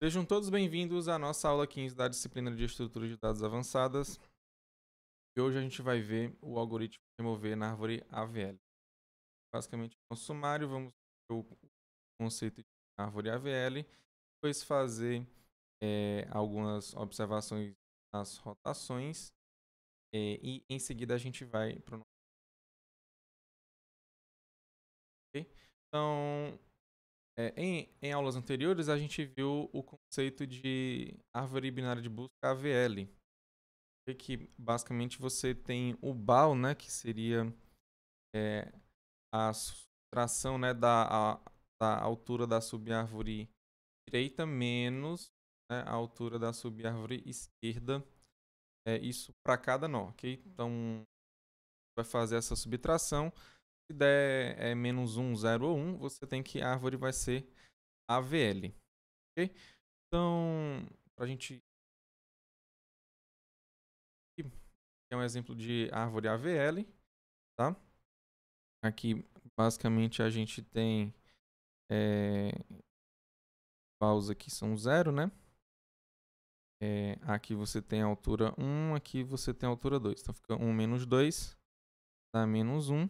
Sejam todos bem-vindos à nossa aula 15 da disciplina de estrutura de dados avançadas. E hoje a gente vai ver o algoritmo remover na árvore AVL. Basicamente, no é sumário, vamos ver o conceito de árvore AVL, depois fazer é, algumas observações nas rotações é, e em seguida a gente vai para o okay? Então, é, em, em aulas anteriores, a gente viu o conceito de árvore binária de busca AVL. Que basicamente você tem o BAL, né, que seria é, a subtração né, da, a, da altura da subárvore direita menos né, a altura da subárvore esquerda. É isso para cada nó, ok? Hum. Então, vai fazer essa subtração. Se der é, menos 1, 0 ou 1, você tem que a árvore vai ser AVL. Ok? Então, para a gente... Aqui é um exemplo de árvore AVL, tá? Aqui, basicamente, a gente tem... É, paus aqui são 0, né? É, aqui você tem a altura 1, aqui você tem a altura 2. Então fica 1 menos 2, dá menos 1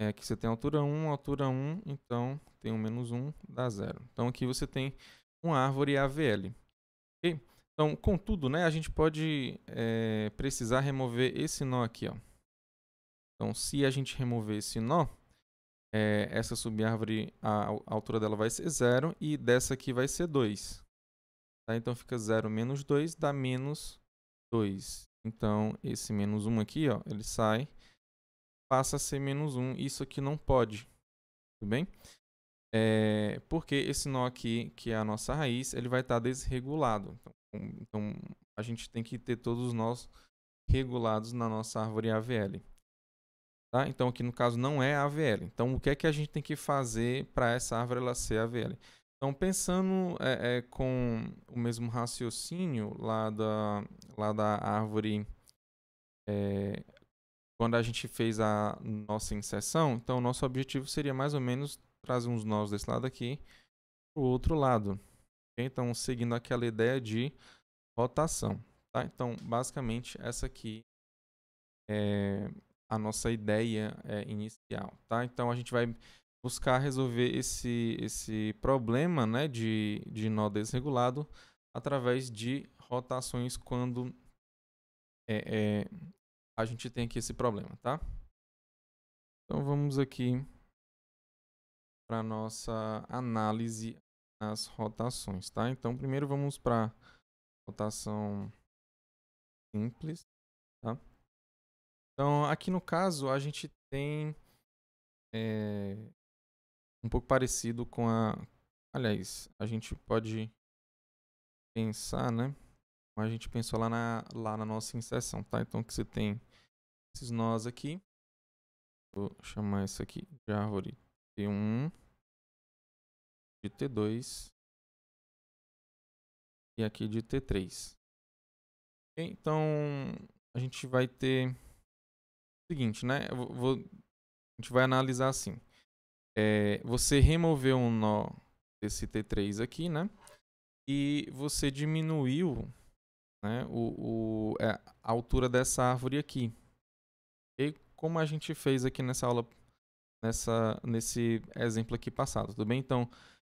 é, aqui você tem altura 1, altura 1, então tem um menos 1, dá zero. Então aqui você tem uma árvore AVL. Okay? Então, contudo, né, a gente pode é, precisar remover esse nó aqui. Ó. Então, se a gente remover esse nó, é, essa subárvore, a, a, altura dela vai ser 0 e dessa aqui vai ser 2. Tá? Então, fica 0 menos 2, dá menos 2. Então, esse menos 1 aqui, ó, ele sai passa a ser menos 1. Isso aqui não pode, tudo bem? É, porque esse nó aqui, que é a nossa raiz, ele vai estar tá desregulado. Então, então, a gente tem que ter todos os nós regulados na nossa árvore AVL. Tá? Então, aqui no caso não é AVL. Então, o que é que a gente tem que fazer para essa árvore ela ser AVL? Então, pensando é, é, com o mesmo raciocínio lá da, lá da árvore é, quando a gente fez a nossa inserção, então o nosso objetivo seria mais ou menos trazer uns nós desse lado aqui para o outro lado. Então, seguindo aquela ideia de rotação. Tá? Então, basicamente, essa aqui é a nossa ideia é, inicial. Tá? Então, a gente vai buscar resolver esse, esse problema né, de, de nó desregulado através de rotações quando é, é, a gente tem aqui esse problema, tá? Então vamos aqui para nossa análise das rotações, tá? Então primeiro vamos para rotação simples, tá? Então aqui no caso a gente tem é, um pouco parecido com a, aliás, a gente pode pensar, né? Como a gente pensou lá na, lá na nossa inserção, tá? Então que você tem esses nós aqui. Vou chamar isso aqui de árvore T1, de T2 e aqui de T3. Então, a gente vai ter o seguinte, né? Eu vou, a gente vai analisar assim. É, você removeu um nó desse T3 aqui, né? E você diminuiu né, o, o, é, a altura dessa árvore aqui como a gente fez aqui nessa aula, nessa, nesse exemplo aqui passado, tudo bem? Então,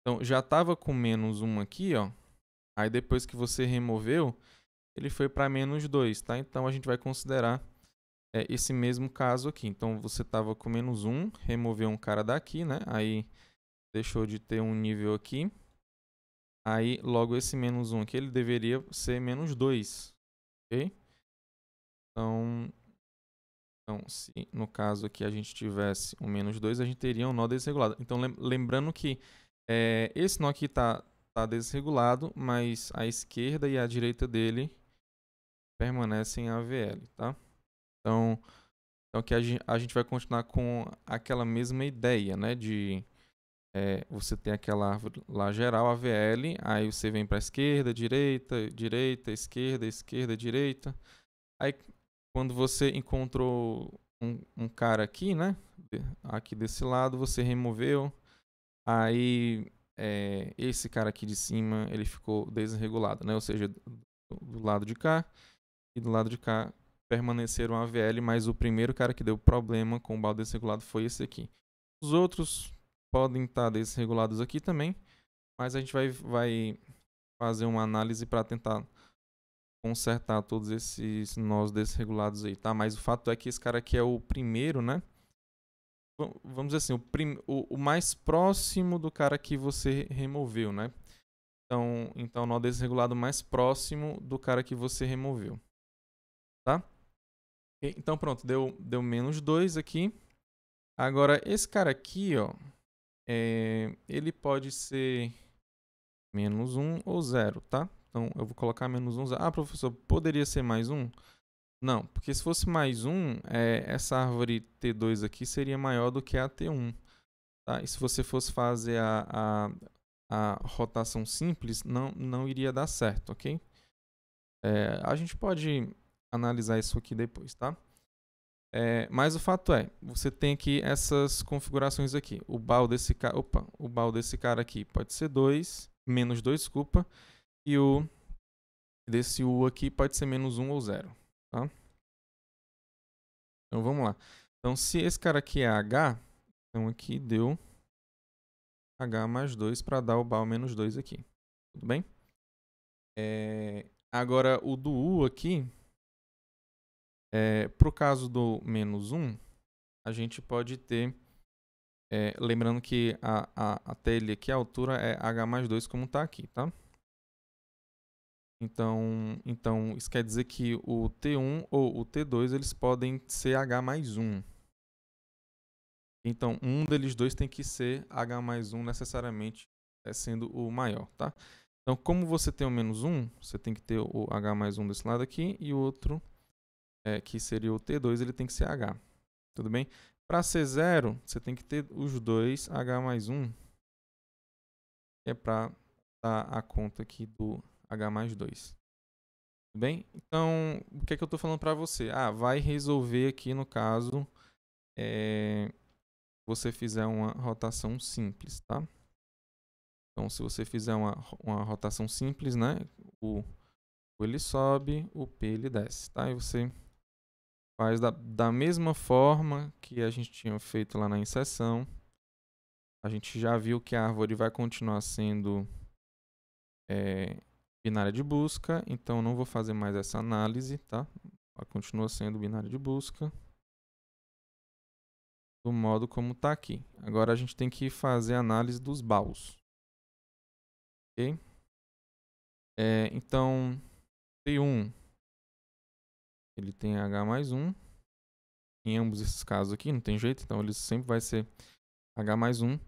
então já estava com menos 1 aqui, ó. Aí depois que você removeu, ele foi para menos 2, tá? Então a gente vai considerar é, esse mesmo caso aqui. Então você estava com menos 1, removeu um cara daqui, né? Aí deixou de ter um nível aqui. Aí logo esse menos 1 aqui, ele deveria ser menos 2, ok? Então então, se no caso aqui a gente tivesse um menos 2, a gente teria um nó desregulado. Então, lembrando que é, esse nó aqui está tá desregulado, mas a esquerda e a direita dele permanecem AVL, tá? Então, então que a gente vai continuar com aquela mesma ideia, né? De é, você tem aquela árvore lá geral, AVL, aí você vem para esquerda, direita, direita, esquerda, esquerda, direita. Aí quando você encontrou um, um, cara aqui, né? Aqui desse lado, você removeu. Aí é, esse cara aqui de cima, ele ficou desregulado, né? Ou seja, do lado de cá e do lado de cá permaneceram AVL, mas o primeiro cara que deu problema com o balde desregulado foi esse aqui. Os outros podem estar tá desregulados aqui também, mas a gente vai, vai fazer uma análise para tentar consertar todos esses nós desregulados aí, tá? Mas o fato é que esse cara aqui é o primeiro, né? Vamos dizer assim, o, prim... o, o mais próximo do cara que você removeu, né? Então, então, nó desregulado mais próximo do cara que você removeu, tá? Então, pronto, deu, deu menos 2 aqui. Agora, esse cara aqui, ó, é... ele pode ser menos 1 um ou 0, tá? Então eu vou colocar menos 11. Ah, professor, poderia ser mais um? Não, porque se fosse mais um, é, essa árvore T2 aqui seria maior do que a T1. Tá? E se você fosse fazer a, a, a rotação simples, não, não iria dar certo, ok? É, a gente pode analisar isso aqui depois, tá? É, mas o fato é, você tem aqui essas configurações aqui. O bal desse cara, opa, o bal desse cara aqui pode ser 2, menos 2, desculpa. E o desse U aqui pode ser menos 1 ou 0. Tá? Então vamos lá. Então se esse cara aqui é H, então aqui deu H mais 2 para dar o BAL menos 2 aqui. Tudo bem? É, agora o do U aqui, é, para o caso do menos 1, a gente pode ter, é, lembrando que a, a, a telha aqui, a altura é H mais 2 como está aqui, tá? Então, então, isso quer dizer que o T1 ou o T2 eles podem ser H mais 1. Então, um deles dois tem que ser H mais 1 necessariamente é sendo o maior, tá? Então, como você tem o menos 1, você tem que ter o H mais 1 desse lado aqui e o outro, é, que seria o T2, ele tem que ser H. Tudo bem? Para ser zero, você tem que ter os dois H mais 1. É para dar a conta aqui do H mais 2. Tudo bem? Então, o que é que eu estou falando para você? Ah, vai resolver aqui no caso é, você fizer uma rotação simples, tá? Então, se você fizer uma, uma rotação simples, né? O, o ele sobe, o P ele desce, tá? E você faz da, da mesma forma que a gente tinha feito lá na inserção. A gente já viu que a árvore vai continuar sendo é, binária de busca, então não vou fazer mais essa análise, tá? Ela continua sendo binária de busca do modo como está aqui. Agora a gente tem que fazer a análise dos baús. Ok? É, então, T1 ele tem H mais 1. Em ambos esses casos aqui, não tem jeito, então ele sempre vai ser H mais 1.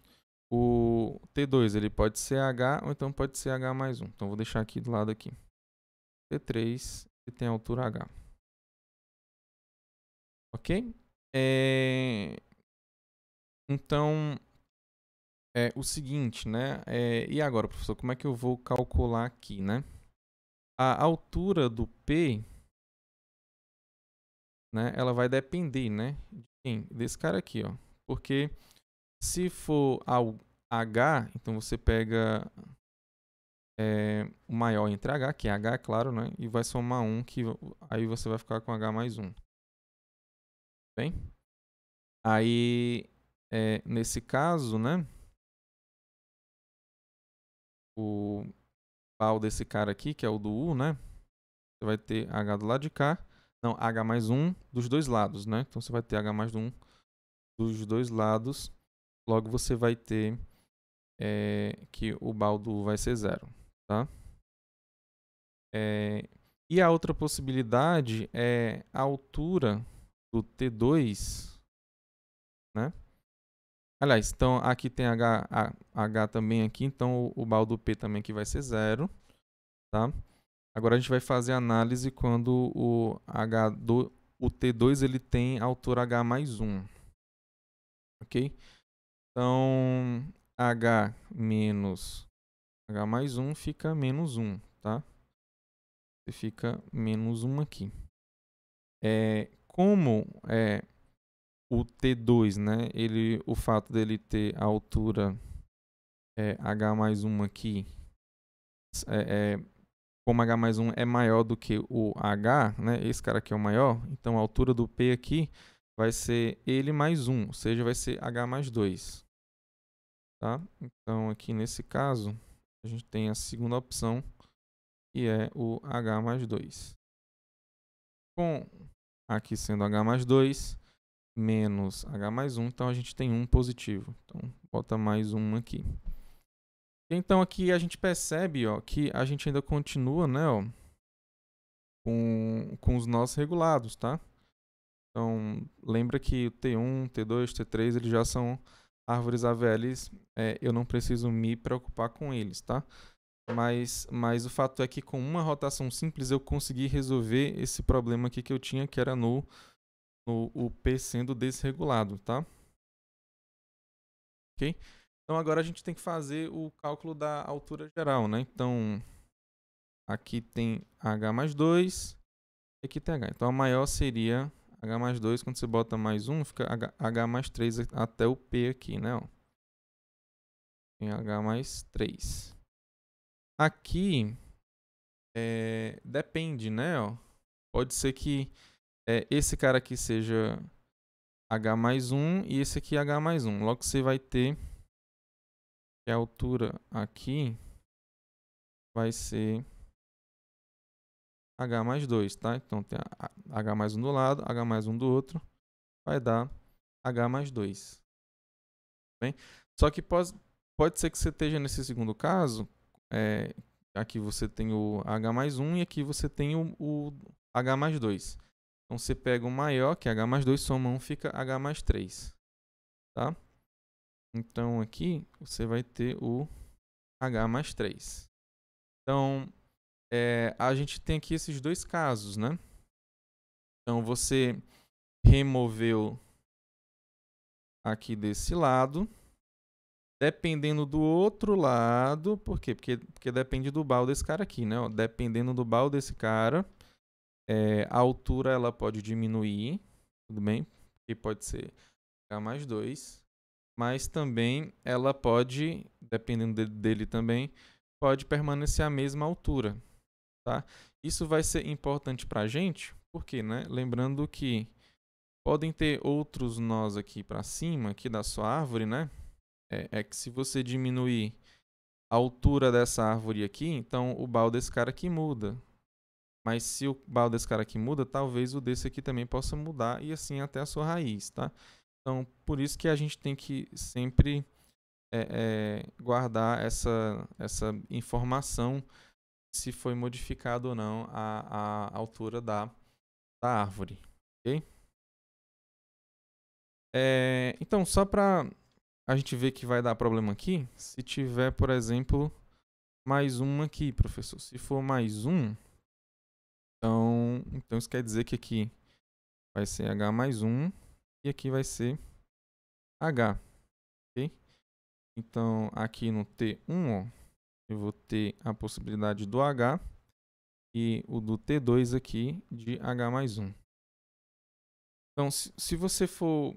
O T2 ele pode ser H ou então pode ser H mais 1. Então vou deixar aqui do lado aqui. T3 que tem altura H. Ok? É... Então, é o seguinte, né? É... E agora, professor, como é que eu vou calcular aqui, né? A altura do P, né? Ela vai depender, né? De quem? Desse cara aqui, ó. Porque se for ao H, então você pega é, o maior entre H, que é H, é claro, né? E vai somar 1, que aí você vai ficar com H mais 1. Bem? Aí, é, nesse caso, né? O pau desse cara aqui, que é o do U, né? Você vai ter H do lado de cá. Não, H mais 1 dos dois lados, né? Então você vai ter H mais 1 dos dois lados logo você vai ter é, que o baldo vai ser zero, tá? É, e a outra possibilidade é a altura do T2, né? Aliás, então aqui tem H, H, H também aqui, então o, o baldo P também aqui vai ser zero, tá? Agora a gente vai fazer a análise quando o, h do o T2 ele tem altura H mais 1, ok? Então, H menos H mais 1 fica menos 1, tá? Você fica menos 1 aqui. É, como é o T2, né? Ele, o fato dele ter a altura é, H mais 1 aqui, é, é, como H mais 1 é maior do que o H, né? Esse cara aqui é o maior, então a altura do P aqui vai ser ele mais 1, ou seja, vai ser H mais 2. Tá? Então, aqui nesse caso, a gente tem a segunda opção, que é o H mais 2. Com aqui sendo H mais 2, menos H mais 1, então a gente tem 1 positivo. Então, bota mais 1 aqui. Então, aqui a gente percebe ó, que a gente ainda continua né, ó, com, com os nós regulados, tá? Então, lembra que o T1, T2, T3, eles já são árvores AVLs, é, eu não preciso me preocupar com eles, tá? Mas, mas o fato é que com uma rotação simples eu consegui resolver esse problema aqui que eu tinha, que era no, no o P sendo desregulado, tá? Ok? Então agora a gente tem que fazer o cálculo da altura geral, né? Então aqui tem H mais 2 e aqui tem H. Então a maior seria H mais 2, quando você bota mais 1, fica H, H mais 3 até o P aqui, né? Ó. Tem H mais 3. Aqui, é, depende, né? Ó. Pode ser que é, esse cara aqui seja H mais 1 e esse aqui H mais 1. Logo você vai ter que a altura aqui vai ser H mais 2, tá? Então tem H mais 1 do lado, H mais 1 do outro, vai dar H mais 2. Bem? Só que pode, pode ser que você esteja nesse segundo caso, é, aqui você tem o H mais 1 e aqui você tem o, o H mais 2. Então você pega o maior, que é H mais 2, soma 1, fica H mais 3. Tá? Então aqui você vai ter o H mais 3. Então, é, a gente tem aqui esses dois casos, né? Então você removeu aqui desse lado, dependendo do outro lado, por quê? Porque, porque depende do bal desse cara aqui, né? Dependendo do bal desse cara, é, a altura ela pode diminuir, tudo bem? e pode ser K mais 2, mas também ela pode, dependendo dele também, pode permanecer a mesma altura. Tá? Isso vai ser importante para a gente, porque, né? Lembrando que podem ter outros nós aqui para cima, aqui da sua árvore, né? É, é, que se você diminuir a altura dessa árvore aqui, então o bal desse cara aqui muda. Mas se o bal desse cara aqui muda, talvez o desse aqui também possa mudar e assim até a sua raiz, tá? Então, por isso que a gente tem que sempre é, é, guardar essa, essa informação se foi modificado ou não a, a altura da, da árvore. Okay? É, então, só para a gente ver que vai dar problema aqui, se tiver, por exemplo, mais um aqui, professor. Se for mais um, então, então isso quer dizer que aqui vai ser H mais 1 e aqui vai ser H. Okay? Então, aqui no T1, ó, eu vou ter a possibilidade do H e o do T2 aqui de H mais 1. Então, se, você for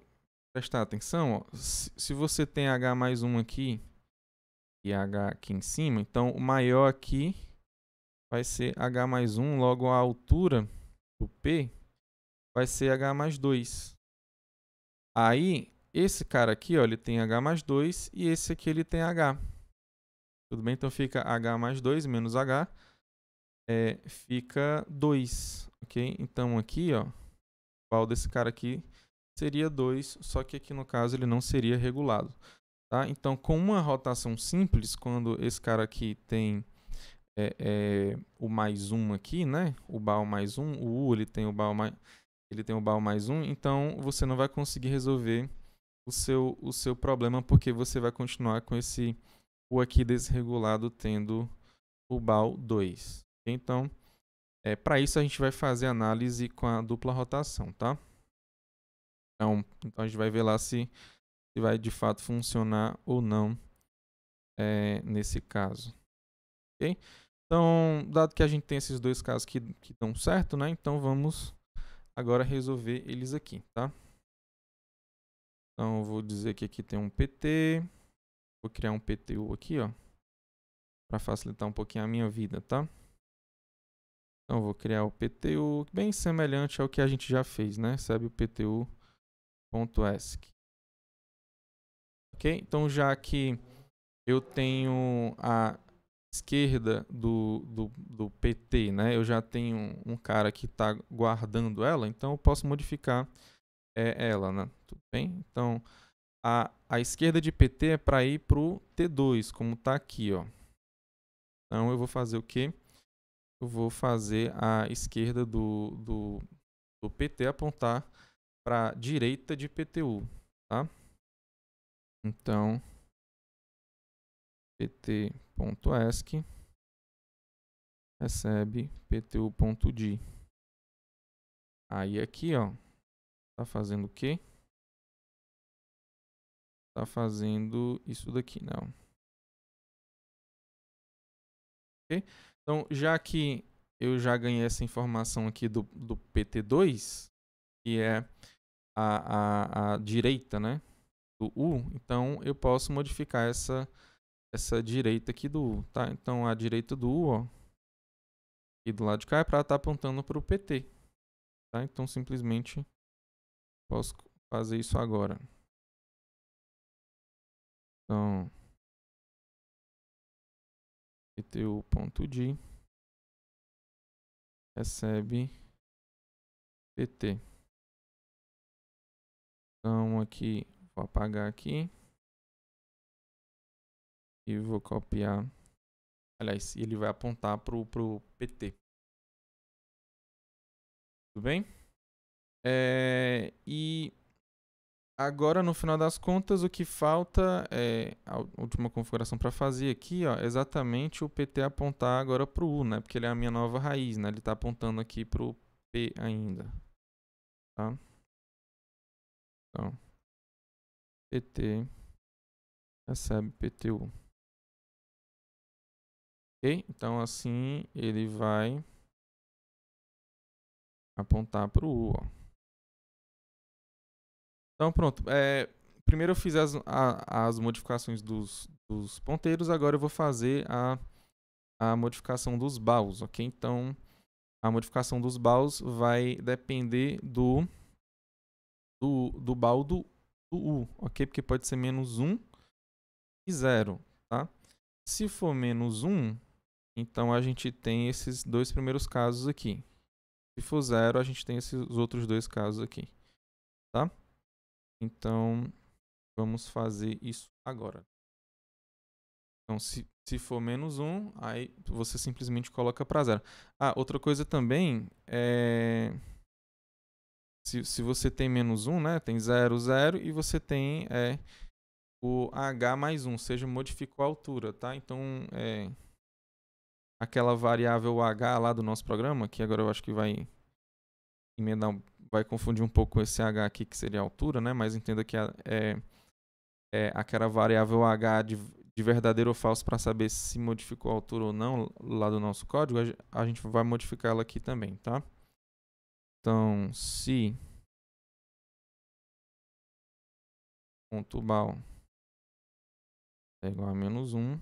prestar atenção, ó, se, se, você tem H mais 1 aqui e H aqui em cima, então o maior aqui vai ser H mais 1, logo a altura do P vai ser H mais 2. Aí, esse cara aqui, ó, ele tem H mais 2 e esse aqui ele tem H. Tudo bem? Então fica H mais 2 menos H. É, fica 2, ok? Então aqui, ó, o pau desse cara aqui seria 2, só que aqui no caso ele não seria regulado. Tá? Então, com uma rotação simples, quando esse cara aqui tem é, é, o mais um aqui, né? O BAL mais um, o U ele tem o BAL mais, ele tem o BAL mais um, então você não vai conseguir resolver o seu, o seu problema porque você vai continuar com esse o aqui desregulado tendo o BAL 2. Então, é, para isso a gente vai fazer análise com a dupla rotação, tá? Então, então a gente vai ver lá se, se, vai de fato funcionar ou não é, nesse caso. ok Então, dado que a gente tem esses dois casos que, que dão certo, né? Então vamos agora resolver eles aqui, tá? Então, eu vou dizer que aqui tem um PT, Vou criar um PTU aqui, ó. Para facilitar um pouquinho a minha vida, tá? Então, vou criar o PTU, bem semelhante ao que a gente já fez, né? Sabe o PTU.esc. Ok? Então, já que eu tenho a esquerda do, do, do, PT, né? Eu já tenho um cara que está guardando ela, então eu posso modificar é, ela, né? Tudo bem? Então, a, a esquerda de PT é para ir para o T2, como está aqui. Ó. Então eu vou fazer o quê? Eu vou fazer a esquerda do, do, do PT apontar para a direita de PTU. Tá? Então, pt.esc recebe ptu.di. Aí aqui, ó, tá fazendo o quê? está fazendo isso daqui, não. Né? Então, já que eu já ganhei essa informação aqui do, do PT2, que é a, a, a direita, né? Do U, então eu posso modificar essa, essa direita aqui do U, tá? Então, a direita do U, ó, aqui do lado de cá, é para estar tá apontando para o PT, tá? Então, simplesmente posso fazer isso agora. Então, PTU.di recebe PT. Então, aqui, vou apagar aqui. E vou copiar. Aliás, ele vai apontar para o PT. Tudo bem? É, e Agora, no final das contas, o que falta é a última configuração para fazer aqui, ó, exatamente o PT apontar agora para o U, né? Porque ele é a minha nova raiz, né? Ele está apontando aqui para o P ainda, tá? Então, PT recebe PTU. Ok? Então, assim, ele vai apontar para o U, ó. Então pronto. É, primeiro eu fiz as, a, as modificações dos, dos, ponteiros, agora eu vou fazer a, a modificação dos baús, ok? Então a modificação dos baús vai depender do, do, do baú do, do U, ok? Porque pode ser menos 1 e 0, tá? Se for menos 1, então a gente tem esses dois primeiros casos aqui. Se for 0, a gente tem esses outros dois casos aqui, tá? Então, vamos fazer isso agora. Então, se, se for menos um, aí você simplesmente coloca para zero. Ah, outra coisa também é... Se, se você tem menos um, né? Tem zero, zero, e você tem é, o H mais um, seja, modificou a altura, tá? Então, é, aquela variável H lá do nosso programa, que agora eu acho que vai emendar um vai confundir um pouco esse h aqui, que seria a altura, né? mas entenda que a, é, é aquela variável h de, de verdadeiro ou falso para saber se modificou a altura ou não lá do nosso código, a gente vai modificar ela aqui também, tá? Então, se .bal é igual a menos 1,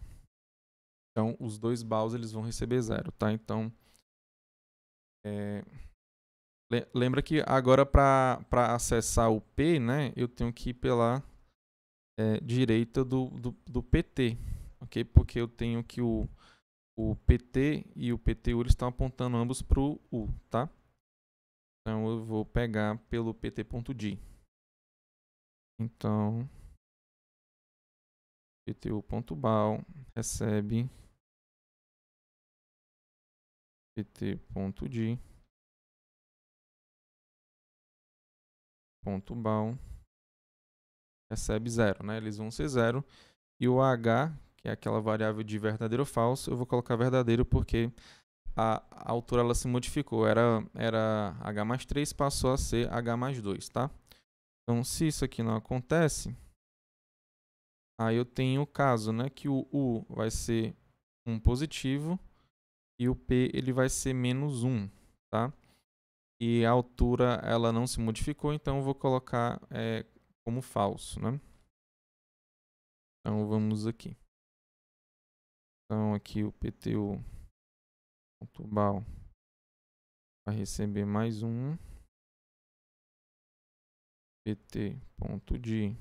então os dois baus eles vão receber zero, tá? Então, é, Lembra que agora para acessar o P, né, eu tenho que ir pela é, direita do, do, do, PT, ok? Porque eu tenho que o, o PT e o PTU eles estão apontando ambos para o U, tá? Então eu vou pegar pelo pt.di. Então ptu.bal recebe pt.di ponto bound recebe zero, né? Eles vão ser zero. E o h, que é aquela variável de verdadeiro ou falso, eu vou colocar verdadeiro porque a, altura ela se modificou. Era, era h mais 3, passou a ser h mais 2, tá? Então, se isso aqui não acontece, aí eu tenho o caso, né? Que o u vai ser um positivo e o p ele vai ser menos 1, tá? e a altura ela não se modificou, então vou colocar é, como falso, né? Então vamos aqui. Então aqui o PTU vai receber mais um pt.di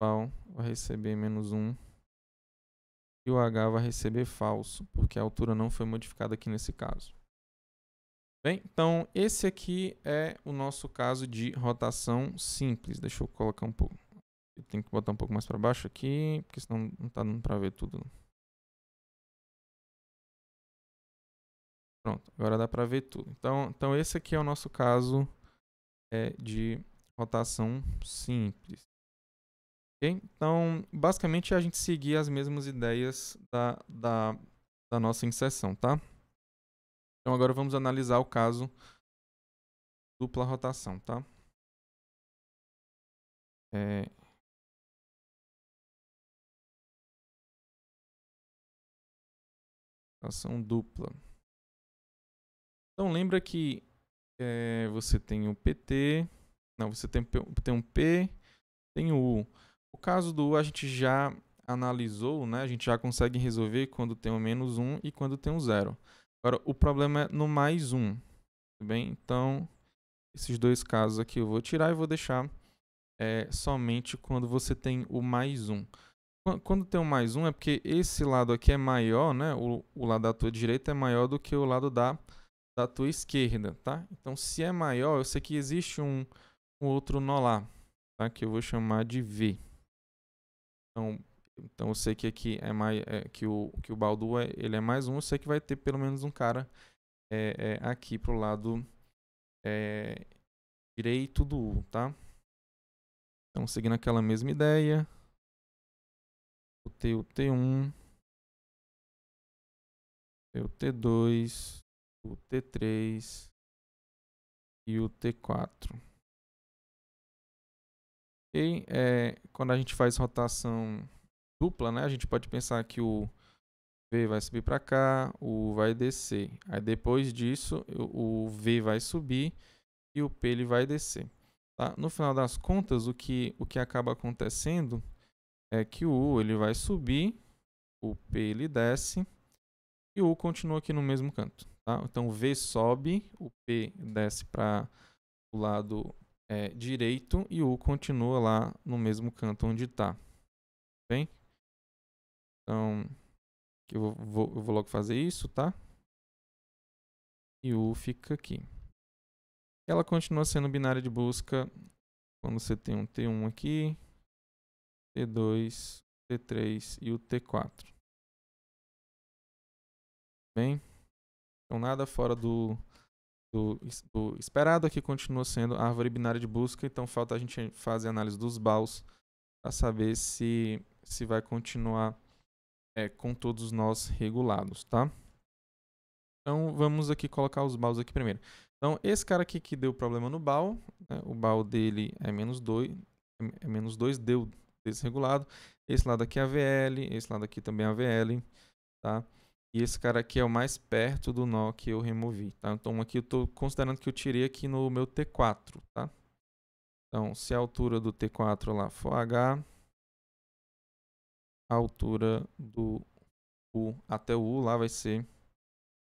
bal vai receber menos um e o H vai receber falso, porque a altura não foi modificada aqui nesse caso. Bem, então esse aqui é o nosso caso de rotação simples. Deixa eu colocar um pouco. Tem que botar um pouco mais para baixo aqui, porque senão não está dando para ver tudo. Pronto, agora dá para ver tudo. Então, então esse aqui é o nosso caso é, de rotação simples. Okay? Então, basicamente é a gente seguir as mesmas ideias da, da, da nossa inserção, tá? Então agora vamos analisar o caso dupla rotação, tá? É... Rotação dupla. Então lembra que é, você tem o PT, não, você tem, tem um P, tem o U. O caso do U a gente já analisou, né? A gente já consegue resolver quando tem o menos 1 e quando tem o zero. 0. Agora, o problema é no mais um. bem? Então, esses dois casos aqui eu vou tirar e vou deixar é, somente quando você tem o mais um. Quando tem o mais um é porque esse lado aqui é maior, né? O, o lado da tua direita é maior do que o lado da, da tua esquerda, tá? Então, se é maior, eu sei que existe um, um outro nó lá, tá? Que eu vou chamar de V. Então, então eu sei que aqui é mais é, que o que o Baldu é, ele é mais um, eu sei que vai ter pelo menos um cara é, é, aqui pro lado é, direito do U, tá? Então seguindo aquela mesma ideia, o T, o T1, o T2, o T3 e o T4. E é, quando a gente faz rotação dupla, né? A gente pode pensar que o V vai subir para cá, o U vai descer. Aí depois disso, o V vai subir e o P ele vai descer. Tá? No final das contas, o que, o que acaba acontecendo é que o U ele vai subir, o P ele desce e o U continua aqui no mesmo canto. Tá? Então, o V sobe, o P desce para o lado é, direito e o U continua lá no mesmo canto onde está. Bem? Então, eu vou, vou, eu vou logo fazer isso, tá? E o fica aqui. Ela continua sendo binária de busca quando você tem um T1 aqui, T2, T3 e o T4. Bem, então nada fora do, do, do, esperado aqui continua sendo a árvore binária de busca, então falta a gente fazer a análise dos baús para saber se, se vai continuar é, com todos nós regulados, tá? Então vamos aqui colocar os baús aqui primeiro. Então esse cara aqui que deu problema no baú, né, o baú dele é menos 2, é menos 2 deu desregulado. Esse lado aqui é AVL, esse lado aqui também é AVL, tá? E esse cara aqui é o mais perto do nó que eu removi, tá? Então aqui eu estou considerando que eu tirei aqui no meu T4, tá? Então se a altura do T4 lá for H, a altura do U até o U lá vai ser,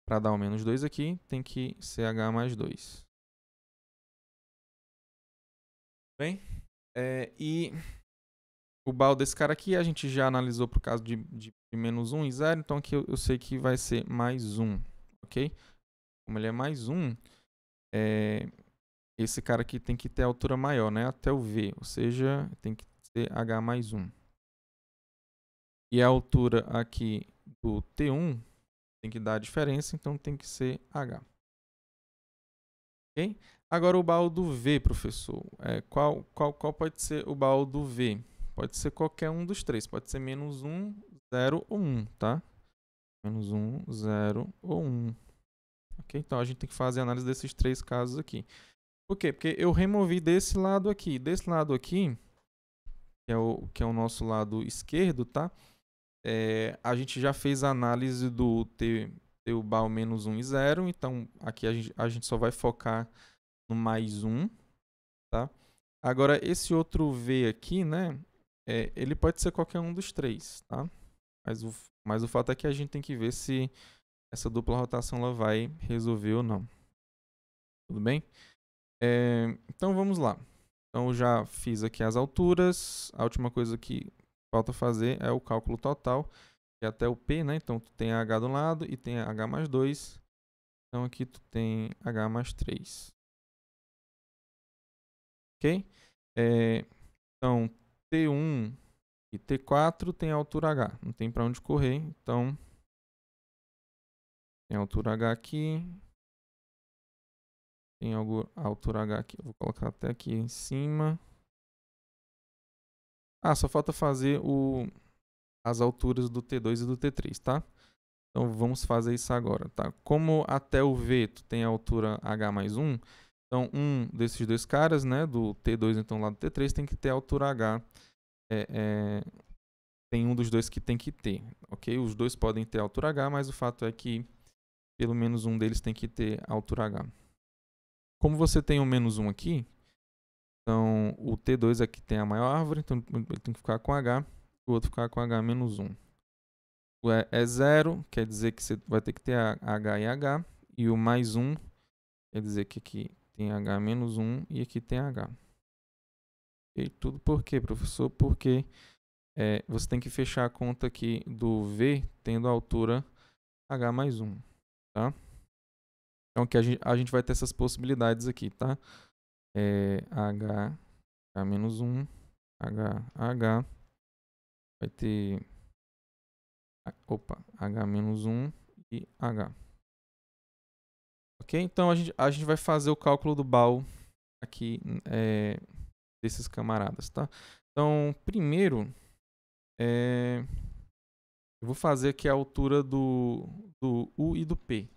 para dar o menos 2 aqui, tem que ser H mais 2. Bem, é, e o BAL desse cara aqui a gente já analisou por causa de, de, de menos 1 e 0, então aqui eu, eu, sei que vai ser mais 1, ok? Como ele é mais 1, é, esse cara aqui tem que ter altura maior, né? Até o V, ou seja, tem que ser H mais 1 e a altura aqui do T1 tem que dar a diferença, então tem que ser H. Ok? Agora o baú do V, professor. É, qual, qual, qual pode ser o baú do V? Pode ser qualquer um dos três. Pode ser menos 1, 0 ou 1, tá? Menos 1, 0 ou 1. Ok? Então a gente tem que fazer a análise desses três casos aqui. Por quê? Porque eu removi desse lado aqui. Desse lado aqui, que é o, que é o nosso lado esquerdo, tá? É, a gente já fez a análise do T, o BAL menos 1 e 0, então aqui a gente, a gente só vai focar no mais 1, tá? Agora, esse outro V aqui, né, é, ele pode ser qualquer um dos três, tá? Mas o, mas o fato é que a gente tem que ver se essa dupla rotação ela vai resolver ou não. Tudo bem? É, então vamos lá. Então já fiz aqui as alturas. A última coisa que falta fazer é o cálculo total, que é até o P, né? Então, tu tem H de um lado e tem H mais 2. Então, aqui tu tem H mais 3. Ok? É, então, T1 e T4 tem a altura H. Não tem para onde correr, então... Tem a altura H aqui. Tem algo, a altura H aqui. Eu vou colocar até aqui em cima. Ah, só falta fazer o, as alturas do T2 e do T3, tá? Então vamos fazer isso agora, tá? Como até o V tu tem a altura H mais 1, então um desses dois caras, né, do T2 então lá do T3, tem que ter a altura H. É, é, tem um dos dois que tem que ter, ok? Os dois podem ter a altura H, mas o fato é que pelo menos um deles tem que ter a altura H. Como você tem o menos 1 aqui, então, o T2 aqui tem a maior árvore, então ele tem que ficar com H, o outro ficar com H menos 1. O E é zero, quer dizer que você vai ter que ter H e H, e o mais 1 quer dizer que aqui tem H menos 1 e aqui tem H. E tudo por quê, professor? Porque é, você tem que fechar a conta aqui do V tendo a altura H mais 1, tá? Então, que a gente vai ter essas possibilidades aqui, Tá? é H, H menos 1, H, H, vai ter, ah, opa, H menos 1 e H. Ok? Então a gente, a gente vai fazer o cálculo do BAL aqui é, desses camaradas, tá? Então, primeiro, é, eu vou fazer aqui a altura do, do U e do P,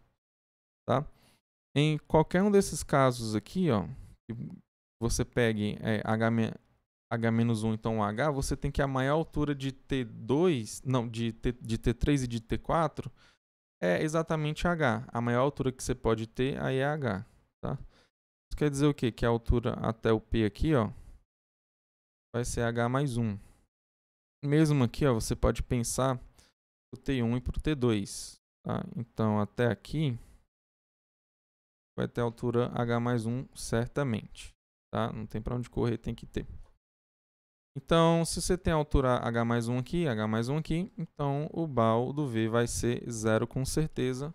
tá? Em qualquer um desses casos aqui, ó, você pegue é, H-1, H então H, você tem que a maior altura de T2, não, de, T, de T3 e de T4 é exatamente H. A maior altura que você pode ter aí é H, tá? Isso quer dizer o quê? Que a altura até o P aqui, ó, vai ser H mais 1. Mesmo aqui, ó, você pode pensar pro T1 e pro T2, tá? Então, até aqui, vai ter altura H mais 1 certamente. Tá? Não tem para onde correr, tem que ter. Então, se você tem a altura H mais 1 aqui, H mais 1 aqui, então o BAL do V vai ser zero com certeza.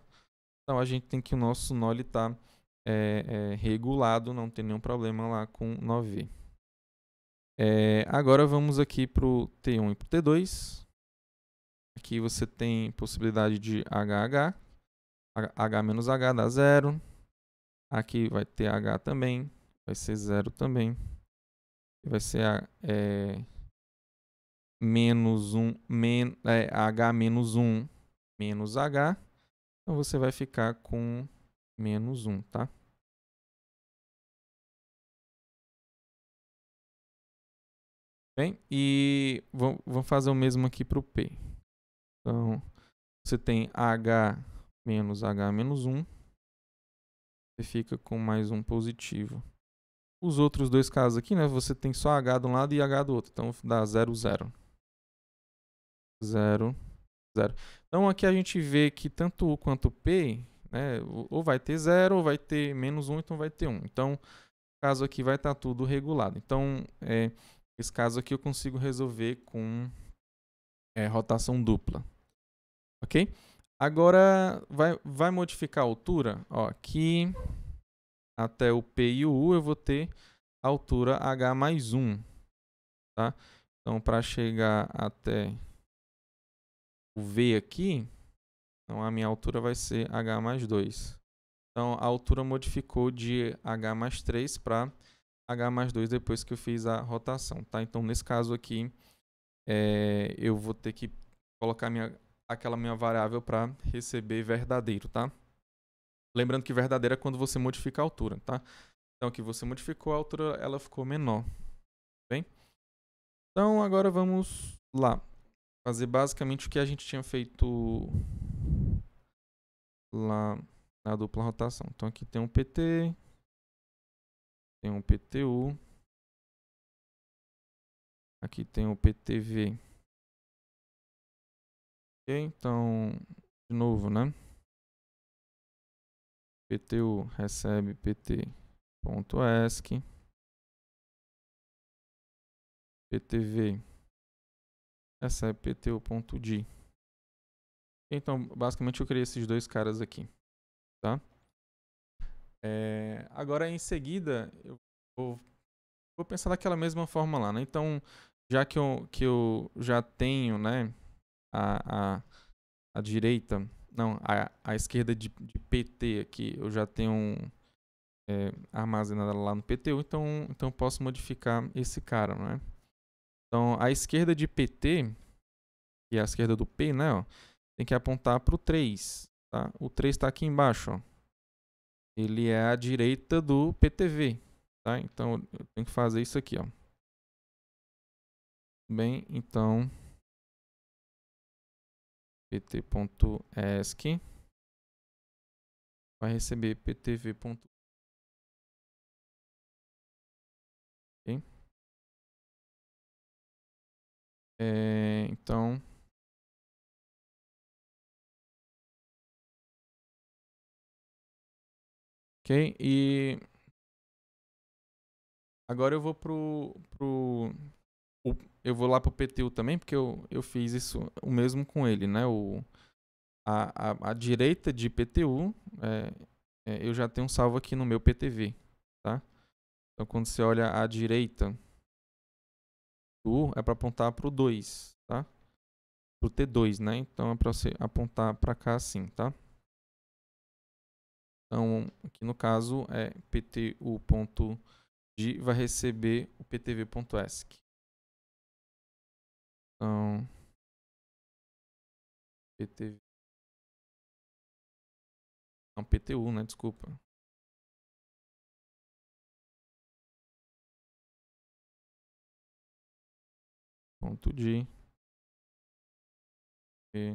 Então, a gente tem que o nosso nó está é, é, regulado, não tem nenhum problema lá com nó v É, agora vamos aqui para o T1 e para o T2. Aqui você tem possibilidade de HH, H menos H dá zero. Aqui vai ter H também, vai ser zero também. Vai ser a, é, menos 1, men, é, H menos 1 menos H. Então você vai ficar com menos 1, tá? Bem, e vamos fazer o mesmo aqui para o P. Então, você tem H menos H menos 1 você fica com mais um positivo. Os outros dois casos aqui, né? Você tem só H de um lado e H do outro. Então dá 0, 0. 0, 0. Então aqui a gente vê que tanto U quanto P, né? Ou vai ter 0, ou vai ter menos 1, um, então vai ter 1. Um. Então, caso aqui vai estar tá tudo regulado. Então, é, esse caso aqui eu consigo resolver com é, rotação dupla. Ok? Agora, vai, vai modificar a altura? Ó, aqui, até o P e o U, eu vou ter altura H mais 1. Tá? Então, para chegar até o V aqui, então a minha altura vai ser H mais 2. Então, a altura modificou de H mais 3 para H mais 2 depois que eu fiz a rotação. Tá? Então, nesse caso aqui, é, eu vou ter que colocar minha aquela minha variável para receber verdadeiro, tá? Lembrando que verdadeira é quando você modifica a altura, tá? Então aqui você modificou a altura, ela ficou menor. Bem? Então agora vamos lá. Fazer basicamente o que a gente tinha feito lá na dupla rotação. Então aqui tem um PT, tem um PTU, aqui tem o um PTV então, de novo, né? PTU recebe pt.esc. PTV recebe ptu.di. Então, basicamente eu criei esses dois caras aqui, tá? É, agora, em seguida, eu vou, vou pensar daquela mesma forma lá, né? Então, já que eu, que eu já tenho, né? a, a, a direita, não, a, a esquerda de, de, PT aqui, eu já tenho é, armazenada lá no PTU, então, então eu posso modificar esse cara, né? Então, a esquerda de PT, que é a esquerda do P, né, ó, tem que apontar para o 3, tá? O 3 está aqui embaixo, ó. Ele é a direita do PTV, tá? Então, eu tenho que fazer isso aqui, ó. Bem, então pt.esc vai receber ptv. Okay. É, então ok e agora eu vou pro pro o, eu vou lá pro PTU também, porque eu, eu fiz isso o mesmo com ele, né? O, a, a, a direita de PTU, é, é, eu já tenho salvo aqui no meu PTV, tá? Então, quando você olha a direita do é para apontar pro 2, tá? Pro T2, né? Então, é para você apontar para cá assim, tá? Então, aqui no caso é ptu.d vai receber o ptv.esc. Então, PTV. Não, PTU, né? Desculpa. Ponto de. E...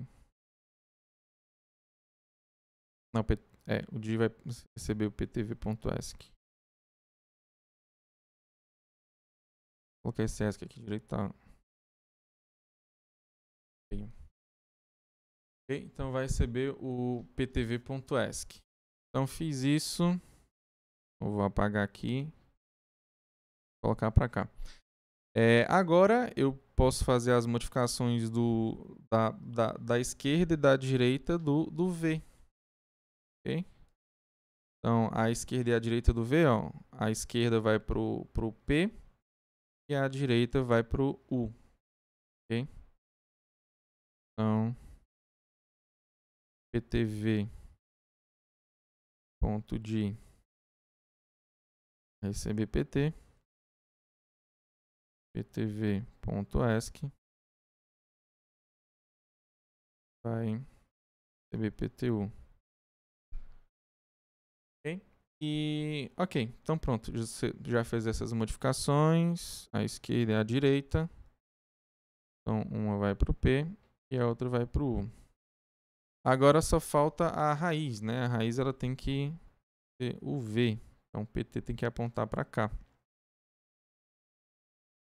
Não, P... é, o D vai receber o ptv.esc. Vou colocar esse ESC aqui direitão. Tá? então vai receber o ptv.esc. Então fiz isso. Eu vou apagar aqui. colocar para cá. É, agora eu posso fazer as modificações do, da, da, da esquerda e da direita do, do V. Ok? Então, a esquerda e a direita do V, ó, a esquerda vai para o P e a direita vai para o U. ok? Então, PTV ponto de receber PT ptv.esc vai receber PTU. Ok? E ok, então pronto, já fez essas modificações, a esquerda e a direita. Então uma vai para o P e a outra vai para o U. Agora só falta a raiz, né? A raiz ela tem que ser o V. Então o PT tem que apontar para cá.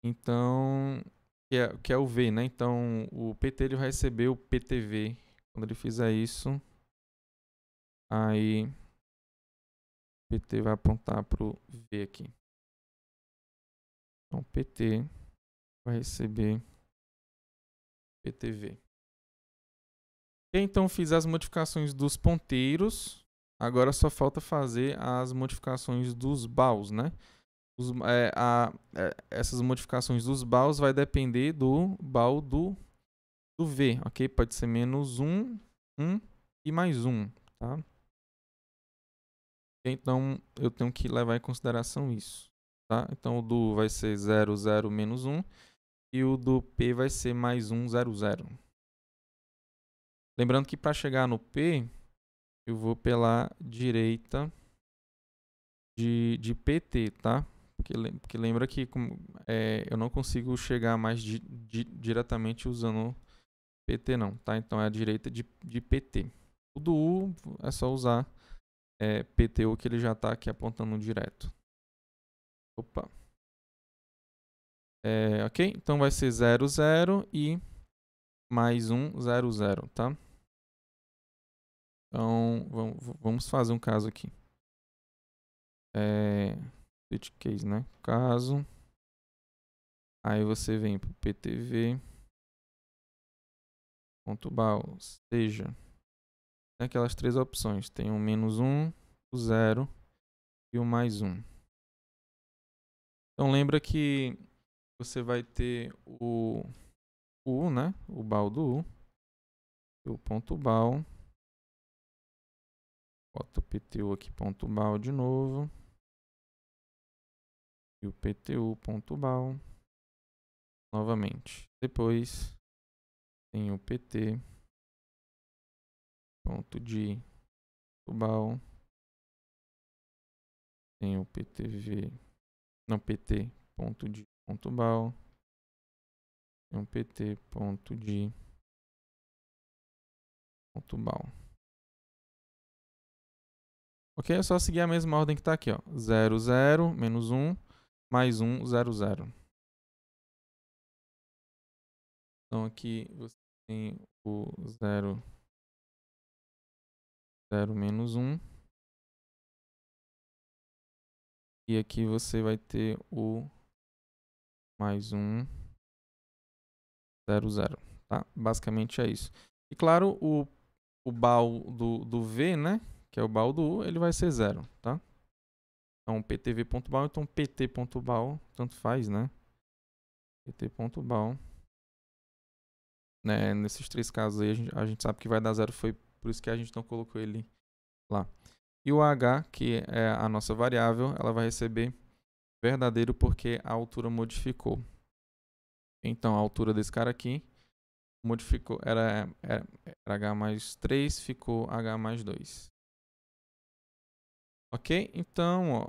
Então, que é, que é o V, né? Então o PT ele vai receber o PTV. Quando ele fizer isso, aí o PT vai apontar para o V aqui. Então PT vai receber PTV. Então, eu então fiz as modificações dos ponteiros. Agora só falta fazer as modificações dos baús, né? Os, é, a, é, essas modificações dos baús vai depender do baú do, do V, ok? Pode ser menos 1, 1 e mais 1, tá? Então, eu tenho que levar em consideração isso, tá? Então, o do vai ser 0, 0, menos 1 e o do P vai ser mais 1, 0, 0. Lembrando que para chegar no P, eu vou pela direita de, de PT, tá? Porque, porque lembra que é, eu não consigo chegar mais di, di, diretamente usando PT não, tá? Então é a direita de, de PT. O do U é só usar é, PTO que ele já está aqui apontando direto. Opa. É, ok? Então vai ser 00 e mais um 00, tá? Então, vamos fazer um caso aqui. É, case, né? Caso. Aí você vem para o PTV. Ponto .bal, seja. Tem aquelas três opções. Tem o menos um, o zero e o mais um. Então lembra que você vai ter o, o U, né? O bal do U. O ponto bal Bota o PTU aqui, ponto bal de novo. E o PTU, ponto bal. Novamente. Depois tem o PT. Ponto de ponto bal. Tem o PTV. Não, PT. Ponto de ponto bal. Tem o PT. Ponto de ponto bal. Ok? É só seguir a mesma ordem que está aqui, 0, 0, menos 1, mais 1, 0, 0. Então aqui você tem o 0, 0, menos 1. E aqui você vai ter o mais 1, 0, 0. Tá? Basicamente é isso. E claro, o, o BAL do, do V, né? que é o BAL do U, ele vai ser zero, tá? Então, ptv.bal, então pt.bal, tanto faz, né? pt.bal. Né, nesses três casos aí, a gente, a gente sabe que vai dar zero, foi por isso que a gente não colocou ele lá. E o h, que é a nossa variável, ela vai receber verdadeiro porque a altura modificou. Então, a altura desse cara aqui modificou, era, era, é, era h mais 3, ficou h mais 2. Ok? Então, ó,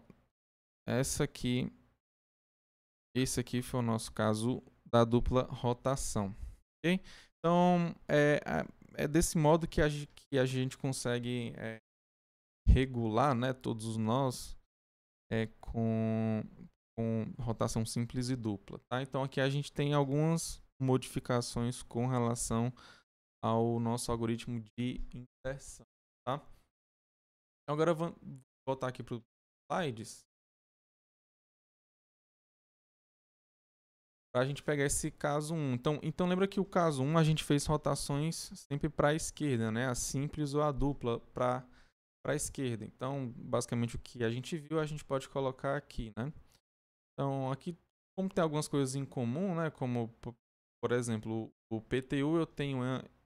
essa aqui, esse aqui foi o nosso caso da dupla rotação. Ok? Então, é, é, é desse modo que a, que a gente consegue é, regular né, todos os nós é, com, com rotação simples e dupla. Tá? Então, aqui a gente tem algumas modificações com relação ao nosso algoritmo de inserção. Tá? Então, agora voltar aqui para os slides. Para a gente pegar esse caso 1. Então, então lembra que o caso 1 a gente fez rotações sempre para a esquerda, né? A simples ou a dupla para para a esquerda. Então, basicamente o que a gente viu, a gente pode colocar aqui, né? Então, aqui como tem algumas coisas em comum, né, como por exemplo, o PTU eu tenho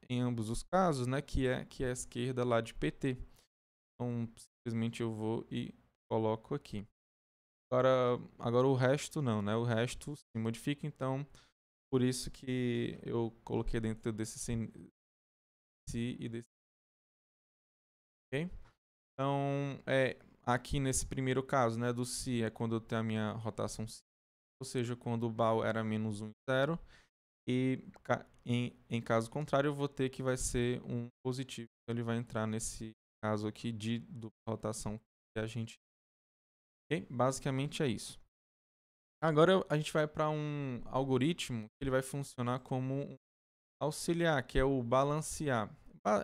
em ambos os casos, né, que é que é a esquerda lá de PT. Então, Simplesmente eu vou e coloco aqui. Agora, agora o resto não, né? O resto se modifica, então por isso que eu coloquei dentro desse sim e desse. Ok? Então, é, aqui nesse primeiro caso, né, do sim é quando eu tenho a minha rotação si, ou seja, quando o bal era menos 1 e 0, e em, em caso contrário eu vou ter que vai ser um positivo, então ele vai entrar nesse caso aqui de dupla rotação que a gente. Okay? Basicamente é isso. Agora a gente vai para um algoritmo que ele vai funcionar como um auxiliar, que é o balancear.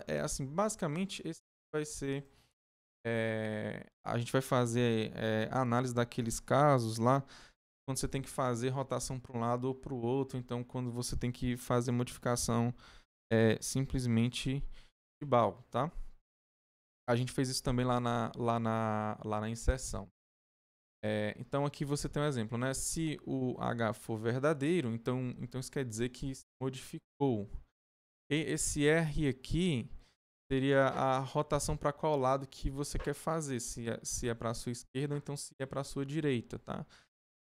É assim, basicamente esse vai ser é, a gente vai fazer é, análise daqueles casos lá quando você tem que fazer rotação para um lado ou para o outro, então quando você tem que fazer modificação é, simplesmente de bal, tá? a gente fez isso também lá na, lá na, lá na inserção. É, então aqui você tem um exemplo, né? Se o H for verdadeiro, então, então isso quer dizer que se modificou. E esse R aqui seria a rotação para qual lado que você quer fazer, se é, se é para a sua esquerda ou então se é para a sua direita, tá?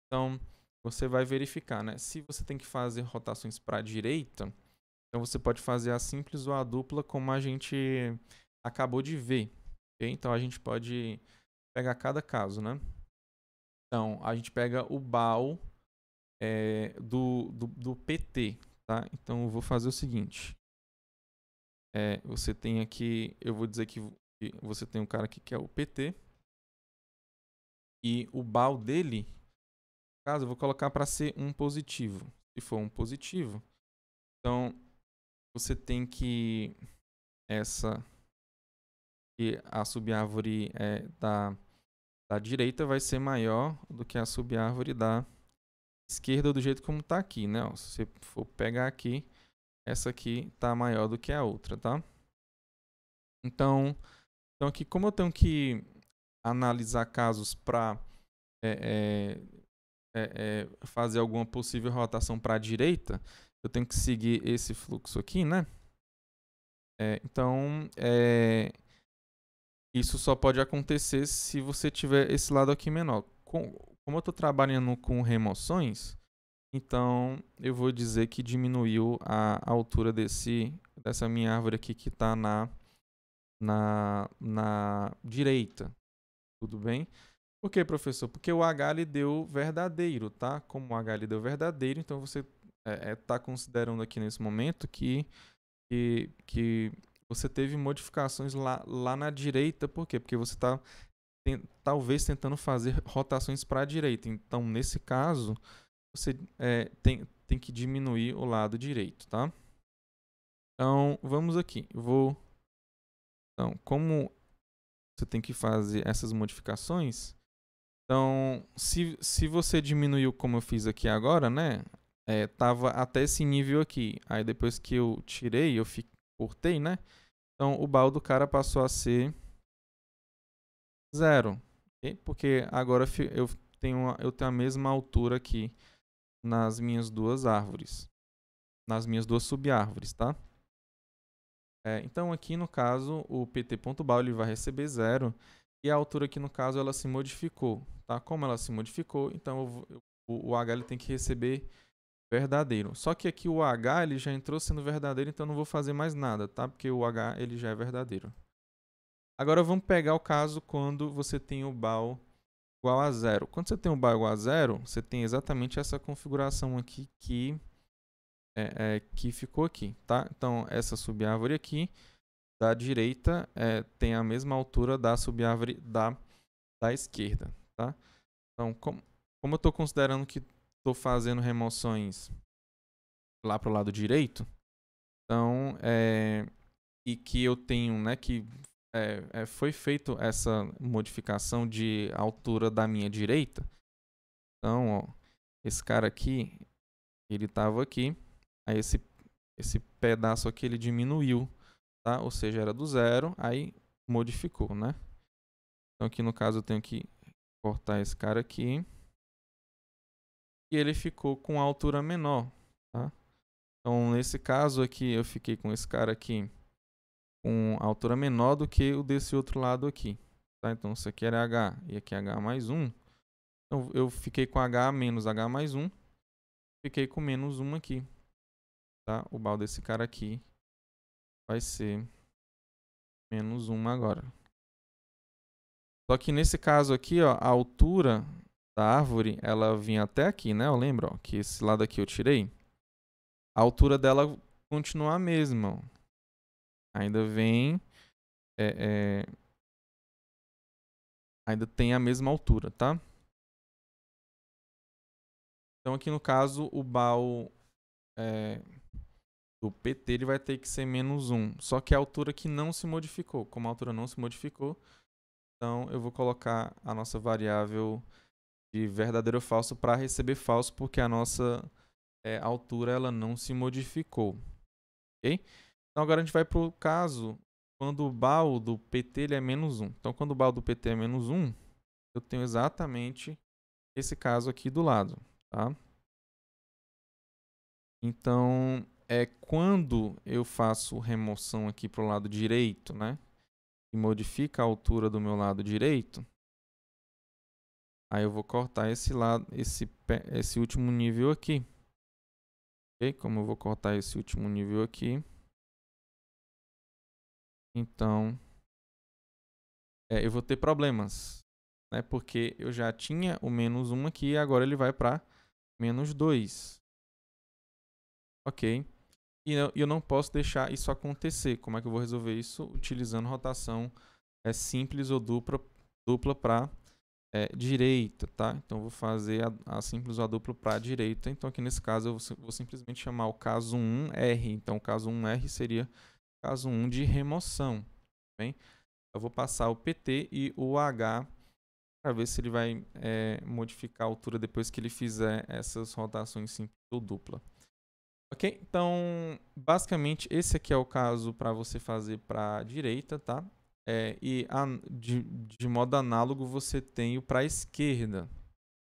Então você vai verificar, né? Se você tem que fazer rotações para a direita, então você pode fazer a simples ou a dupla como a gente acabou de ver. Okay? Então a gente pode pegar cada caso, né? Então a gente pega o BAL é, do, do, do, PT, tá? Então eu vou fazer o seguinte. É, você tem aqui, eu vou dizer que você tem um cara aqui que é o PT e o BAL dele, no caso, eu vou colocar para ser um positivo. Se for um positivo, então você tem que essa que a subárvore é, da, da direita vai ser maior do que a subárvore da esquerda do jeito como está aqui, né? Ó, se você for pegar aqui, essa aqui está maior do que a outra, tá? Então, então aqui, como eu tenho que analisar casos para é, é, é, é, fazer alguma possível rotação para a direita, eu tenho que seguir esse fluxo aqui, né? É, então, é, isso só pode acontecer se você tiver esse lado aqui menor. Com, como eu estou trabalhando com remoções, então eu vou dizer que diminuiu a altura desse, dessa minha árvore aqui que está na, na, na direita. Tudo bem? Por que, professor? Porque o H lhe deu verdadeiro, tá? Como o H lhe deu verdadeiro, então você está é, é, tá considerando aqui nesse momento que, que, que você teve modificações lá, lá na direita, por quê? Porque você está ten, talvez tentando fazer rotações para a direita. Então, nesse caso, você é, tem, tem que diminuir o lado direito, tá? Então, vamos aqui. Vou. Então, como você tem que fazer essas modificações. Então, se, se você diminuiu como eu fiz aqui agora, né? É, tava até esse nível aqui. Aí depois que eu tirei, eu fiquei cortei, né? Então o bal do cara passou a ser zero, okay? porque agora eu tenho, eu tenho a mesma altura aqui nas minhas duas árvores, nas minhas duas subárvores, tá? É, então aqui no caso o pt.bal ele vai receber zero e a altura aqui no caso ela se modificou, tá? Como ela se modificou, então eu, eu, o, o h ele tem que receber verdadeiro. Só que aqui o H ele já entrou sendo verdadeiro, então não vou fazer mais nada, tá? Porque o H ele já é verdadeiro. Agora vamos pegar o caso quando você tem o BAL igual a zero. Quando você tem o BAL igual a zero, você tem exatamente essa configuração aqui que, é, é, que ficou aqui, tá? Então essa subárvore aqui da direita é, tem a mesma altura da subárvore da, da esquerda, tá? Então como, como eu estou considerando que tô fazendo remoções lá para o lado direito, então, é, e que eu tenho, né, que é, é, foi feito essa modificação de altura da minha direita. Então, ó, esse cara aqui, ele tava aqui, aí esse, esse pedaço aqui ele diminuiu, tá? Ou seja, era do zero, aí modificou, né? Então aqui no caso eu tenho que cortar esse cara aqui e ele ficou com a altura menor, tá? Então, nesse caso aqui, eu fiquei com esse cara aqui com altura menor do que o desse outro lado aqui, tá? Então, isso aqui era H e aqui é H mais 1. Então, eu fiquei com H menos H mais 1, fiquei com menos 1 aqui, tá? O bal desse cara aqui vai ser menos 1 agora. Só que nesse caso aqui, ó, a altura da árvore, ela vinha até aqui, né? Eu lembro, ó, que esse lado aqui eu tirei. A altura dela continua a mesma. Ó. Ainda vem... É, é... Ainda tem a mesma altura, tá? Então aqui no caso, o BAL é, do PT ele vai ter que ser menos 1. Só que a altura que não se modificou. Como a altura não se modificou, então eu vou colocar a nossa variável de verdadeiro ou falso para receber falso, porque a nossa é, altura ela não se modificou. Okay? Então agora a gente vai para o caso quando o BAL do PT ele é menos 1. Então quando o BAL do PT é menos 1, eu tenho exatamente esse caso aqui do lado. Tá? Então é quando eu faço remoção aqui para o lado direito, né? E modifica a altura do meu lado direito, Aí eu vou cortar esse lado, esse, esse último nível aqui. Ok? Como eu vou cortar esse último nível aqui. Então, é, eu vou ter problemas. Né? Porque eu já tinha o menos 1 aqui e agora ele vai para menos 2. Ok. E eu, eu não posso deixar isso acontecer. Como é que eu vou resolver isso? Utilizando rotação é, simples ou dupla para é, direita, tá? Então, eu vou fazer a, a simples ou a dupla para a direita. Então, aqui nesse caso, eu vou, vou simplesmente chamar o caso 1R. Então, o caso 1R seria caso 1 de remoção, tá bem? Eu vou passar o PT e o H para ver se ele vai é, modificar a altura depois que ele fizer essas rotações simples ou dupla. Ok? Então, basicamente, esse aqui é o caso para você fazer para a direita, tá? É, e de, de modo análogo você tem o para a esquerda.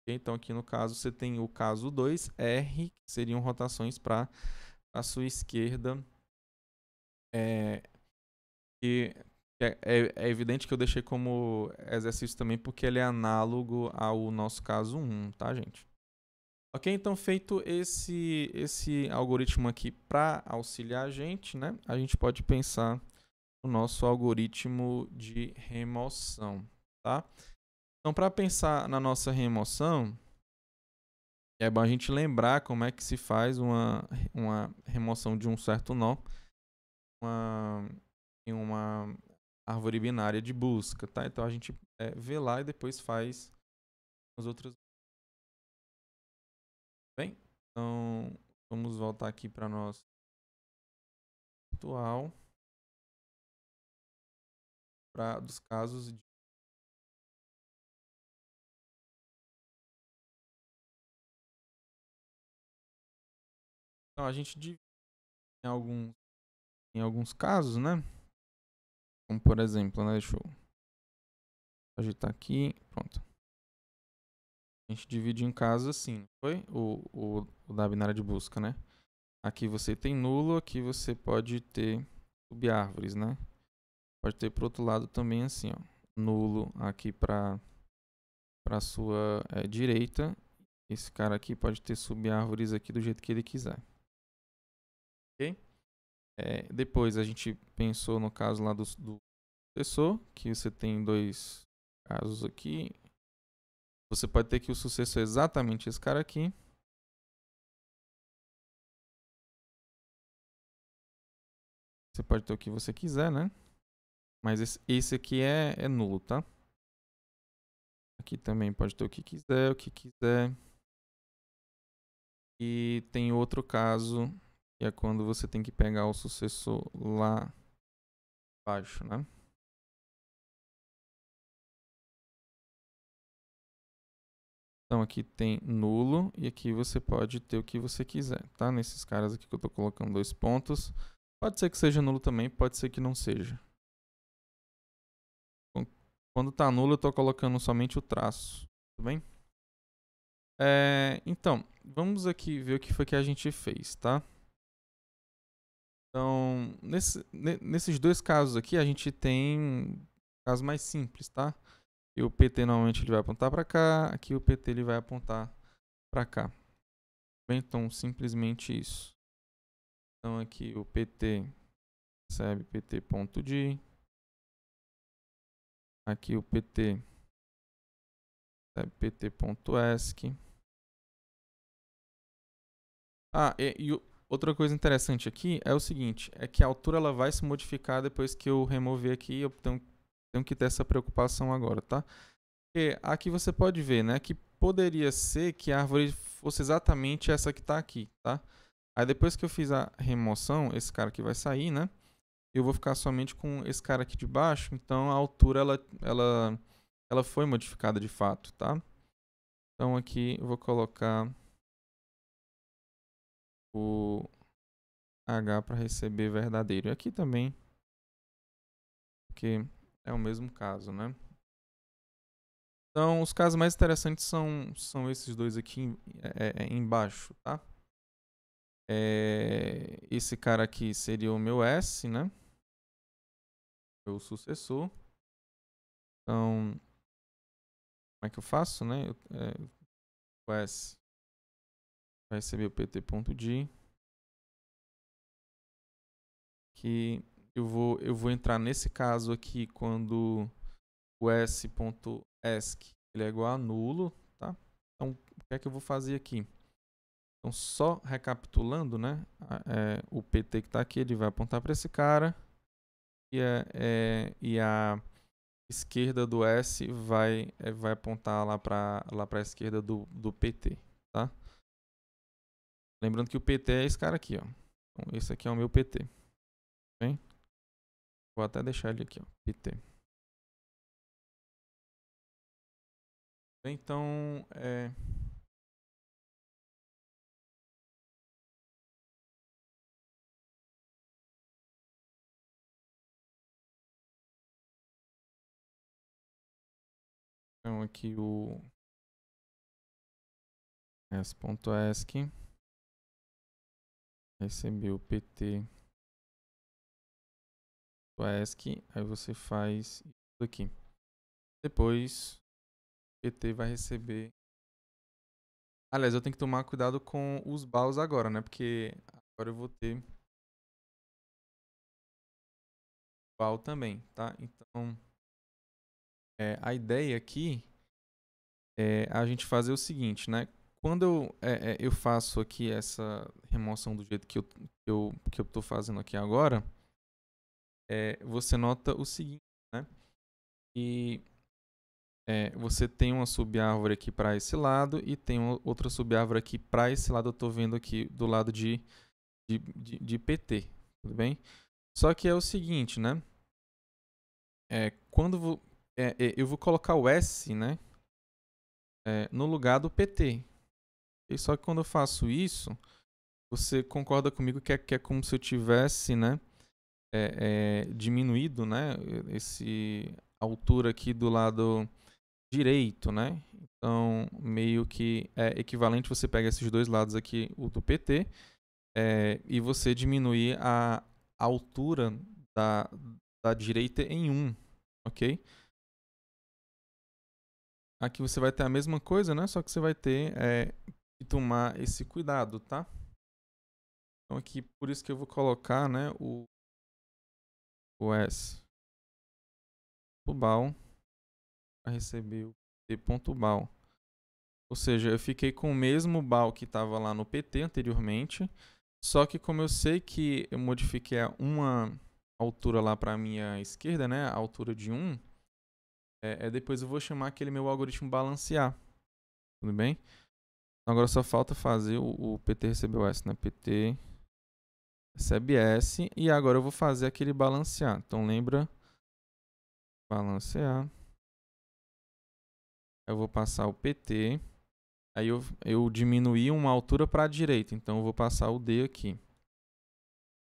Então aqui no caso você tem o caso 2, R, que seriam rotações para a sua esquerda. É, e é, é, é, evidente que eu deixei como exercício também porque ele é análogo ao nosso caso 1, tá gente? Ok, então feito esse, esse algoritmo aqui para auxiliar a gente, né? A gente pode pensar o nosso algoritmo de remoção, tá? Então, para pensar na nossa remoção, é bom a gente lembrar como é que se faz uma, uma remoção de um certo nó uma, em uma árvore binária de busca, tá? Então, a gente é, vê lá e depois faz as outras. Bem, então vamos voltar aqui para nosso atual pra, dos casos de Então, a gente divide em alguns, em alguns casos, né? Como por exemplo, né? Deixa eu agitar aqui. Pronto. A gente divide em casos assim, foi? O, o, o, da binária de busca, né? Aqui você tem nulo, aqui você pode ter subárvores, né? Pode ter para outro lado também assim, ó, nulo aqui para para sua é, direita. Esse cara aqui pode ter subárvores aqui do jeito que ele quiser. Ok? É, depois a gente pensou no caso lá do, do sucessor, que você tem dois casos aqui. Você pode ter que o sucessor é exatamente esse cara aqui. Você pode ter o que você quiser, né? Mas esse, aqui é, é nulo, tá? Aqui também pode ter o que quiser, o que quiser. E tem outro caso, que é quando você tem que pegar o sucessor lá baixo, né? Então aqui tem nulo e aqui você pode ter o que você quiser, tá? Nesses caras aqui que eu estou colocando dois pontos. Pode ser que seja nulo também, pode ser que não seja. Quando tá nulo, eu tô colocando somente o traço. Tudo bem? É, então, vamos aqui ver o que foi que a gente fez, tá? Então, nesse, nesses dois casos aqui, a gente tem um caso mais simples, tá? E o PT normalmente ele vai apontar para cá, aqui o PT ele vai apontar para cá. Bem, então, simplesmente isso. Então, aqui o PT recebe pt.d, aqui o PT pt.esc. Ah, e, e, outra coisa interessante aqui é o seguinte, é que a altura ela vai se modificar depois que eu remover aqui, eu tenho, tenho que ter essa preocupação agora, tá? E aqui você pode ver, né, que poderia ser que a árvore fosse exatamente essa que está aqui, tá? Aí depois que eu fiz a remoção, esse cara aqui vai sair, né? eu vou ficar somente com esse cara aqui de baixo, então a altura ela, ela, ela foi modificada de fato, tá? Então aqui eu vou colocar o H para receber verdadeiro. E aqui também, porque é o mesmo caso, né? Então os casos mais interessantes são, são esses dois aqui é, é, é, embaixo, tá? É, esse cara aqui seria o meu S, né? meu sucessor. Então, como é que eu faço, né? Eu, é, o S vai receber o pt.d que eu vou, eu vou entrar nesse caso aqui quando o s.esc ele é igual a nulo, tá? Então, o que é que eu vou fazer aqui? Então, só recapitulando, né? É, o pt que está aqui, ele vai apontar para esse cara. É, é, e a esquerda do S vai, é, vai apontar lá para lá a esquerda do, do PT, tá? Lembrando que o PT é esse cara aqui, ó. Então, esse aqui é o meu PT. Bem? Vou até deixar ele aqui, ó. PT. Então, é... Então aqui o s.esc recebeu o pt aí você faz isso aqui. Depois o PT vai receber. Aliás, eu tenho que tomar cuidado com os baus agora, né? Porque agora eu vou ter BAL também, tá? Então é, a ideia aqui é a gente fazer o seguinte, né? Quando eu, é, é eu faço aqui essa remoção do jeito que eu estou que eu, que eu fazendo aqui agora, é, você nota o seguinte, né? E é, você tem uma subárvore aqui para esse lado e tem outra subárvore aqui para esse lado. Eu estou vendo aqui do lado de, de, de, de, PT, tudo bem? Só que é o seguinte, né? É, quando é, é, eu vou colocar o S, né? É, no lugar do PT. E só que quando eu faço isso, você concorda comigo que é, que é como se eu tivesse, né? É, é diminuído, né? Esse altura aqui do lado direito, né? Então, meio que é equivalente você pega esses dois lados aqui, o do PT, é, e você diminuir a altura da, da direita em 1, um, ok? Aqui você vai ter a mesma coisa, né? Só que você vai ter é, que tomar esse cuidado, tá? Então aqui, por isso que eu vou colocar, né, o, o S o BAL para receber o PT.BAL. Ou seja, eu fiquei com o mesmo BAL que estava lá no PT anteriormente, só que como eu sei que eu modifiquei uma altura lá para a minha esquerda, né, a altura de 1, é, é, depois eu vou chamar aquele meu algoritmo balancear. Tudo bem? Então, agora só falta fazer o, o PT o S, né? PT recebe S. E agora eu vou fazer aquele balancear. Então lembra. Balancear. Eu vou passar o PT. Aí eu, eu diminuí uma altura para a direita. Então eu vou passar o D aqui.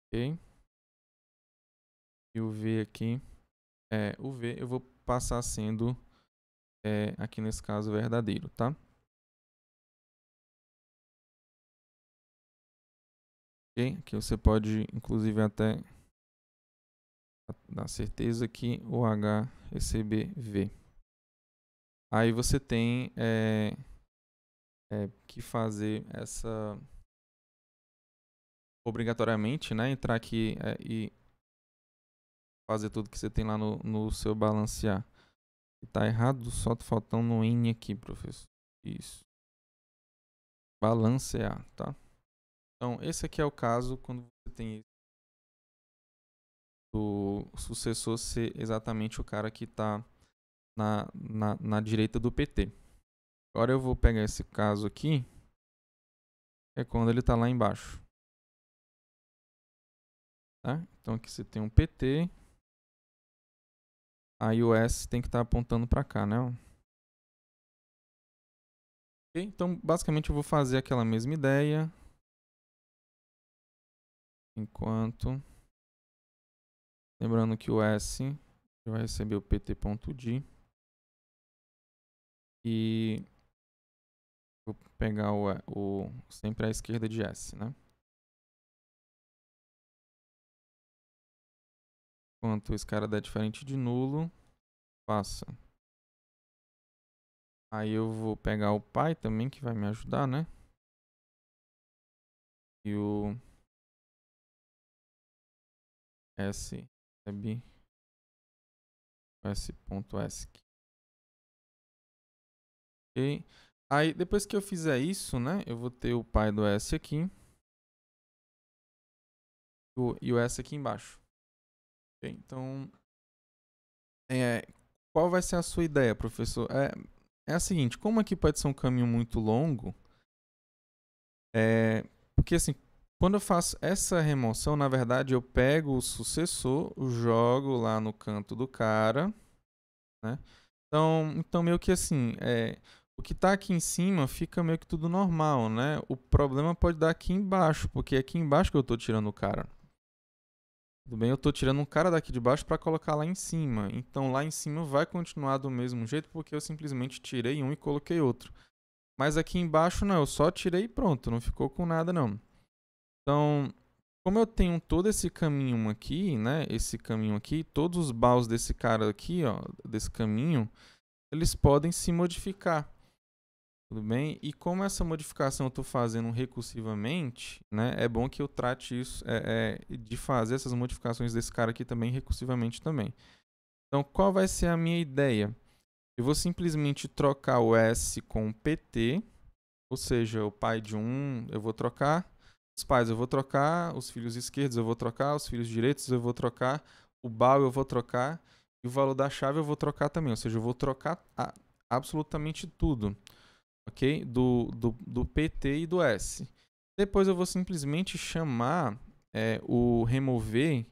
Ok? E o V aqui. É, o V eu vou passar sendo, é, aqui nesse caso, verdadeiro, tá? Ok? Aqui você pode, inclusive, até dar certeza que o H receber é V. Aí você tem é, é, que fazer essa obrigatoriamente, né? Entrar aqui é, e fazer tudo que você tem lá no, no seu balancear. Tá errado, só tá faltando um N aqui, professor. Isso. Balancear, tá? Então, esse aqui é o caso quando você tem o sucessor ser exatamente o cara que está na, na, na direita do PT. Agora eu vou pegar esse caso aqui, é quando ele está lá embaixo. Tá? Então aqui você tem um PT, a iOS tem que estar tá apontando para cá, né? Okay, então, basicamente, eu vou fazer aquela mesma ideia. Enquanto... Lembrando que o S vai receber o pt.d. E vou pegar o, o sempre à esquerda de S, né? Enquanto esse cara der diferente de nulo, passa. Aí eu vou pegar o pai também, que vai me ajudar, né? E o S S.S. Ok. Aí, depois que eu fizer isso, né? Eu vou ter o pai do S aqui. O, e o S aqui embaixo então, é, qual vai ser a sua ideia, professor? É, é a seguinte, como aqui pode ser um caminho muito longo, é, porque assim, quando eu faço essa remoção, na verdade eu pego o sucessor, jogo lá no canto do cara, né? Então, então meio que assim, é, o que está aqui em cima fica meio que tudo normal, né? O problema pode dar aqui embaixo, porque é aqui embaixo que eu estou tirando o cara. Tudo bem, eu tô tirando um cara daqui de baixo para colocar lá em cima. Então lá em cima vai continuar do mesmo jeito porque eu simplesmente tirei um e coloquei outro. Mas aqui embaixo não, eu só tirei e pronto, não ficou com nada não. Então, como eu tenho todo esse caminho aqui, né, esse caminho aqui, todos os baús desse cara aqui, ó, desse caminho, eles podem se modificar. Tudo bem? E como essa modificação eu estou fazendo recursivamente, né, é bom que eu trate isso, é, é, de fazer essas modificações desse cara aqui também recursivamente também. Então, qual vai ser a minha ideia? Eu vou simplesmente trocar o S com PT, ou seja, o pai de um eu vou trocar, os pais eu vou trocar, os filhos esquerdos eu vou trocar, os filhos direitos eu vou trocar, o BAL eu vou trocar, e o valor da chave eu vou trocar também, ou seja, eu vou trocar absolutamente tudo ok? Do, do, do PT e do S. Depois eu vou simplesmente chamar é, o remover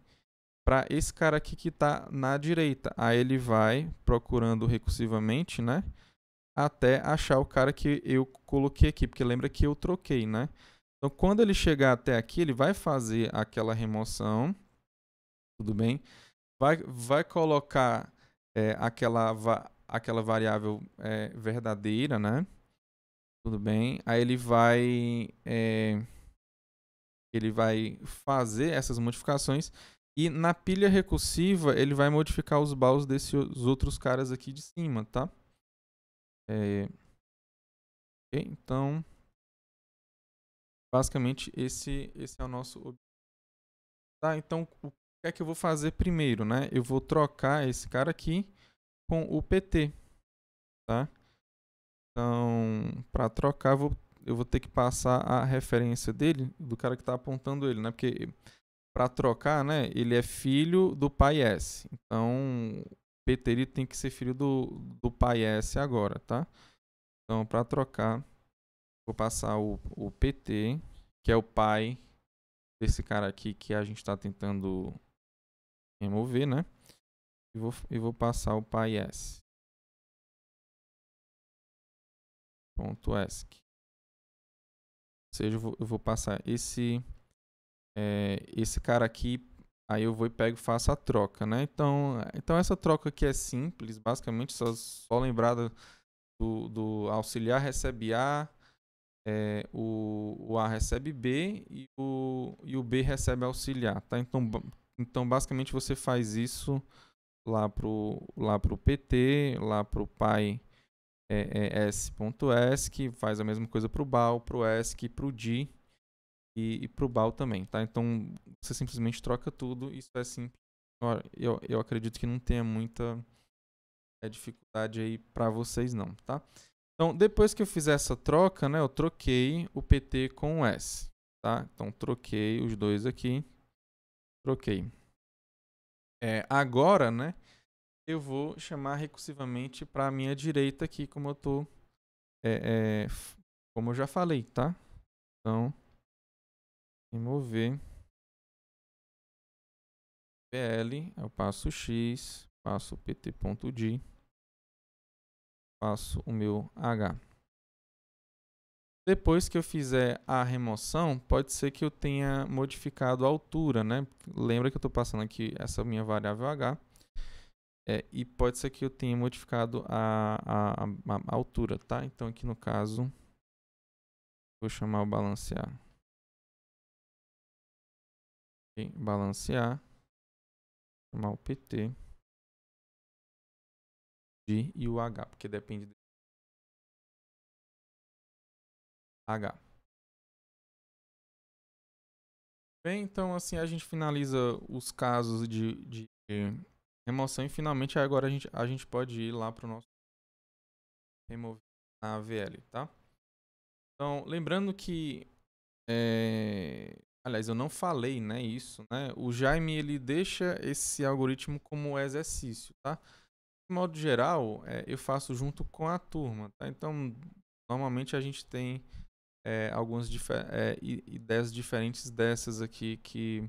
para esse cara aqui que está na direita. Aí ele vai procurando recursivamente, né? Até achar o cara que eu coloquei aqui, porque lembra que eu troquei, né? Então, quando ele chegar até aqui, ele vai fazer aquela remoção, tudo bem? Vai, vai colocar é, aquela, va aquela variável é, verdadeira, né? Tudo bem. Aí ele vai. É, ele vai fazer essas modificações. E na pilha recursiva, ele vai modificar os baús desses outros caras aqui de cima, tá? É... Okay, então, basicamente, esse, esse é o nosso objetivo. Tá, então, o que é que eu vou fazer primeiro, né? Eu vou trocar esse cara aqui com o PT, tá? Então, para trocar, vou, eu vou ter que passar a referência dele, do cara que está apontando ele, né? Porque para trocar, né, ele é filho do pai S. Então, Peterito tem que ser filho do, do pai S agora, tá? Então, para trocar, vou passar o, o PT, que é o pai desse cara aqui que a gente está tentando remover, né? E vou, e vou passar o pai S. .esc. Ou seja, eu vou, eu vou passar esse, é, esse cara aqui, aí eu vou e pego e faço a troca, né? Então, então essa troca aqui é simples, basicamente só, só lembrada do, do auxiliar recebe A, é, o, o, A recebe B e o, e o B recebe auxiliar, tá? Então, então basicamente você faz isso lá pro, lá pro PT, lá pro pai é, é, é s.s que faz a mesma coisa para o bal, para o esc, para o di e, e para o bal também, tá? Então você simplesmente troca tudo, isso é simples. Eu, eu acredito que não tenha muita é, dificuldade aí para vocês não, tá? Então depois que eu fizer essa troca, né, eu troquei o pt com o s, tá? Então troquei os dois aqui, troquei. É, agora, né? eu vou chamar recursivamente para a minha direita aqui, como eu tô, é, é, como eu já falei, tá? Então, remover PL, eu é passo X, passo PT.D, passo o meu H. Depois que eu fizer a remoção, pode ser que eu tenha modificado a altura, né? Lembra que eu estou passando aqui essa minha variável H é, e pode ser que eu tenha modificado a, a, a, a altura, tá? Então aqui no caso, vou chamar o balancear. Okay, balancear, chamar o PT, G e o H, porque depende de H. Bem, então assim a gente finaliza os casos de, de Remoção e finalmente agora a gente, a gente pode ir lá para o nosso remover a AVL, tá? Então, lembrando que é... aliás, eu não falei, né, isso, né? O Jaime ele deixa esse algoritmo como exercício, tá? De modo geral, é, eu faço junto com a turma, tá? Então, normalmente a gente tem é, eh, algumas difer é, ideias diferentes dessas aqui que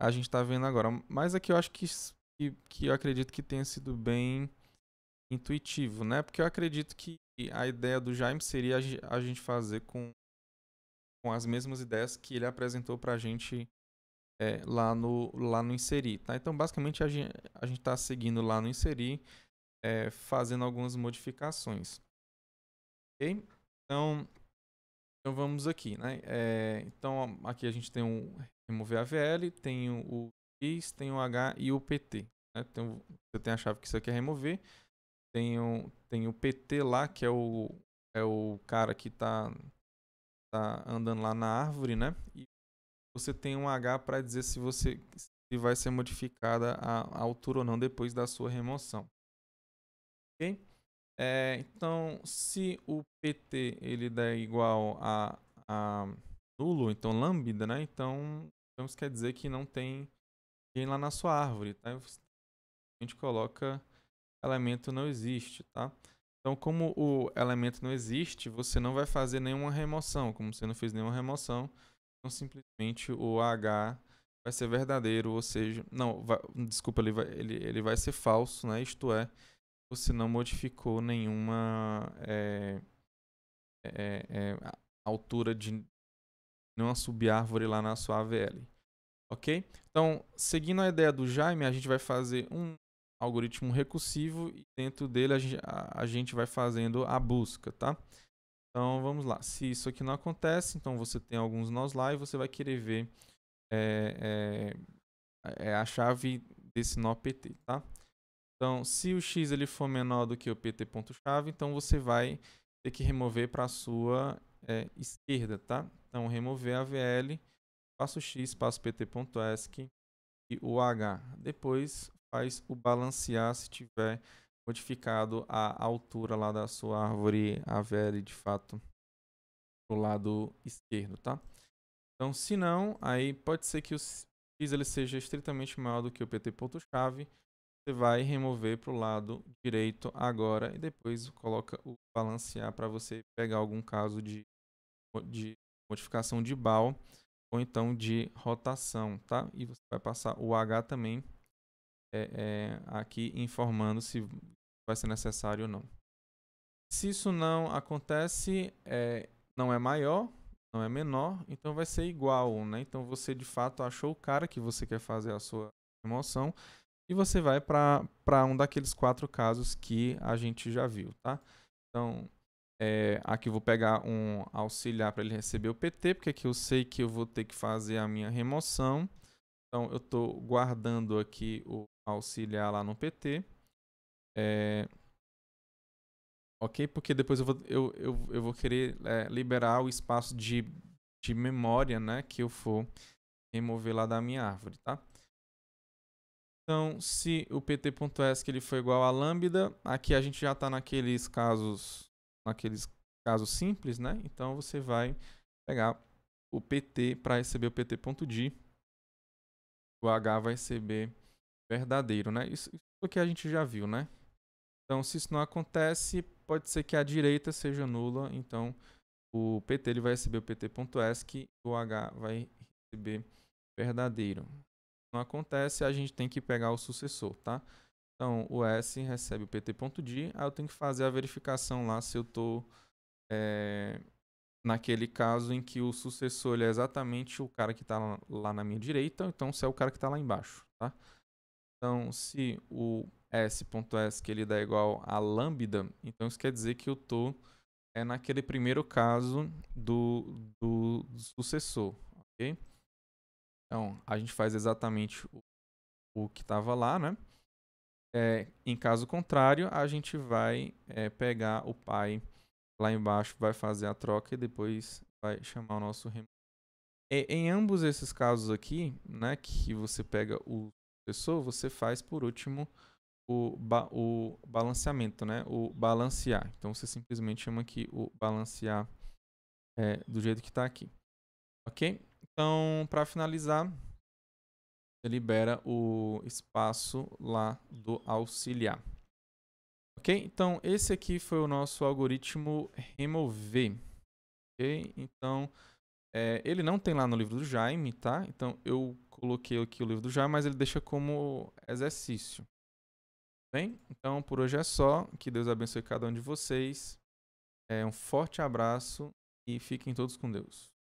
a gente está vendo agora. Mas aqui é eu acho que que, que eu acredito que tenha sido bem intuitivo, né? Porque eu acredito que a ideia do Jaime seria a gente fazer com, com as mesmas ideias que ele apresentou para a gente é, lá, no, lá no Inserir, tá? Então, basicamente, a gente a está seguindo lá no Inserir, é, fazendo algumas modificações. Ok? Então, então vamos aqui, né? É, então, aqui a gente tem o um, remover AVL, tem o X, tem o H e o PT. Né? Então, você tem a chave que você quer remover. Tem o, tem o PT lá, que é o, é o cara que está tá andando lá na árvore, né? E você tem um H para dizer se você se vai ser modificada a, a altura ou não depois da sua remoção. Ok? É, então, se o PT ele der igual a, a nulo, então lambda, né? Então, vamos então quer dizer que não tem lá na sua árvore, tá? A gente coloca elemento não existe, tá? Então, como o elemento não existe, você não vai fazer nenhuma remoção. Como você não fez nenhuma remoção, então simplesmente o H vai ser verdadeiro, ou seja, não, vai, desculpa, ele vai, ele, ele vai ser falso, né? Isto é, você não modificou nenhuma é, é, é, altura de nenhuma subárvore lá na sua AVL. Ok? Então, seguindo a ideia do Jaime, a gente vai fazer um algoritmo recursivo e dentro dele a gente, a, a gente vai fazendo a busca, tá? Então, vamos lá. Se isso aqui não acontece, então você tem alguns nós lá e você vai querer ver é, é, é a chave desse nó PT, tá? Então, se o x ele for menor do que o pt.chave, então você vai ter que remover para a sua é, esquerda, tá? Então, remover a VL Passo X, passo pt.esc e o H. Depois faz o balancear se tiver modificado a altura lá da sua árvore AVL de fato o lado esquerdo, tá? Então, se não, aí pode ser que o X ele seja estritamente maior do que o pt.chave. Você vai remover para o lado direito agora e depois coloca o balancear para você pegar algum caso de, de modificação de BAL ou então de rotação, tá? E você vai passar o H também é, é, aqui informando se vai ser necessário ou não. Se isso não acontece, é, não é maior, não é menor, então vai ser igual, né? Então você de fato achou o cara que você quer fazer a sua remoção e você vai para um daqueles quatro casos que a gente já viu, tá? Então, é, aqui vou pegar um auxiliar para ele receber o PT, porque aqui eu sei que eu vou ter que fazer a minha remoção. Então, eu estou guardando aqui o auxiliar lá no PT. É, ok? Porque depois eu vou, eu, eu, eu vou querer é, liberar o espaço de, de memória né, que eu for remover lá da minha árvore, tá? Então, se o pt.esc ele for igual a lambda, aqui a gente já está naqueles casos aqueles casos simples, né? Então você vai pegar o PT para receber o PT.di, o H vai receber verdadeiro, né? Isso, isso que a gente já viu, né? Então, se isso não acontece, pode ser que a direita seja nula, então o PT ele vai receber o PT.esc, o H vai receber verdadeiro. Não acontece, a gente tem que pegar o sucessor, tá? Então, o S recebe o pt.d, aí eu tenho que fazer a verificação lá se eu estou é, naquele caso em que o sucessor é exatamente o cara que está lá na minha direita, então se é o cara que está lá embaixo, tá? Então, se o s.s que ele dá é igual a lambda, então isso quer dizer que eu estou é naquele primeiro caso do, do, do, sucessor, Então, a gente faz exatamente o, o que estava lá, né? É, em caso contrário, a gente vai é, pegar o pai lá embaixo, vai fazer a troca e depois vai chamar o nosso remover. É, em ambos esses casos aqui, né, que você pega o professor, você faz por último o, ba o balanceamento, né, o balancear. Então você simplesmente chama aqui o balancear é, do jeito que está aqui. Ok? Então, para finalizar, libera o espaço lá do auxiliar. Ok? Então, esse aqui foi o nosso algoritmo remover. Ok? Então, é, ele não tem lá no livro do Jaime, tá? Então, eu coloquei aqui o livro do Jaime, mas ele deixa como exercício. Bem, então por hoje é só. Que Deus abençoe cada um de vocês. É, um forte abraço e fiquem todos com Deus.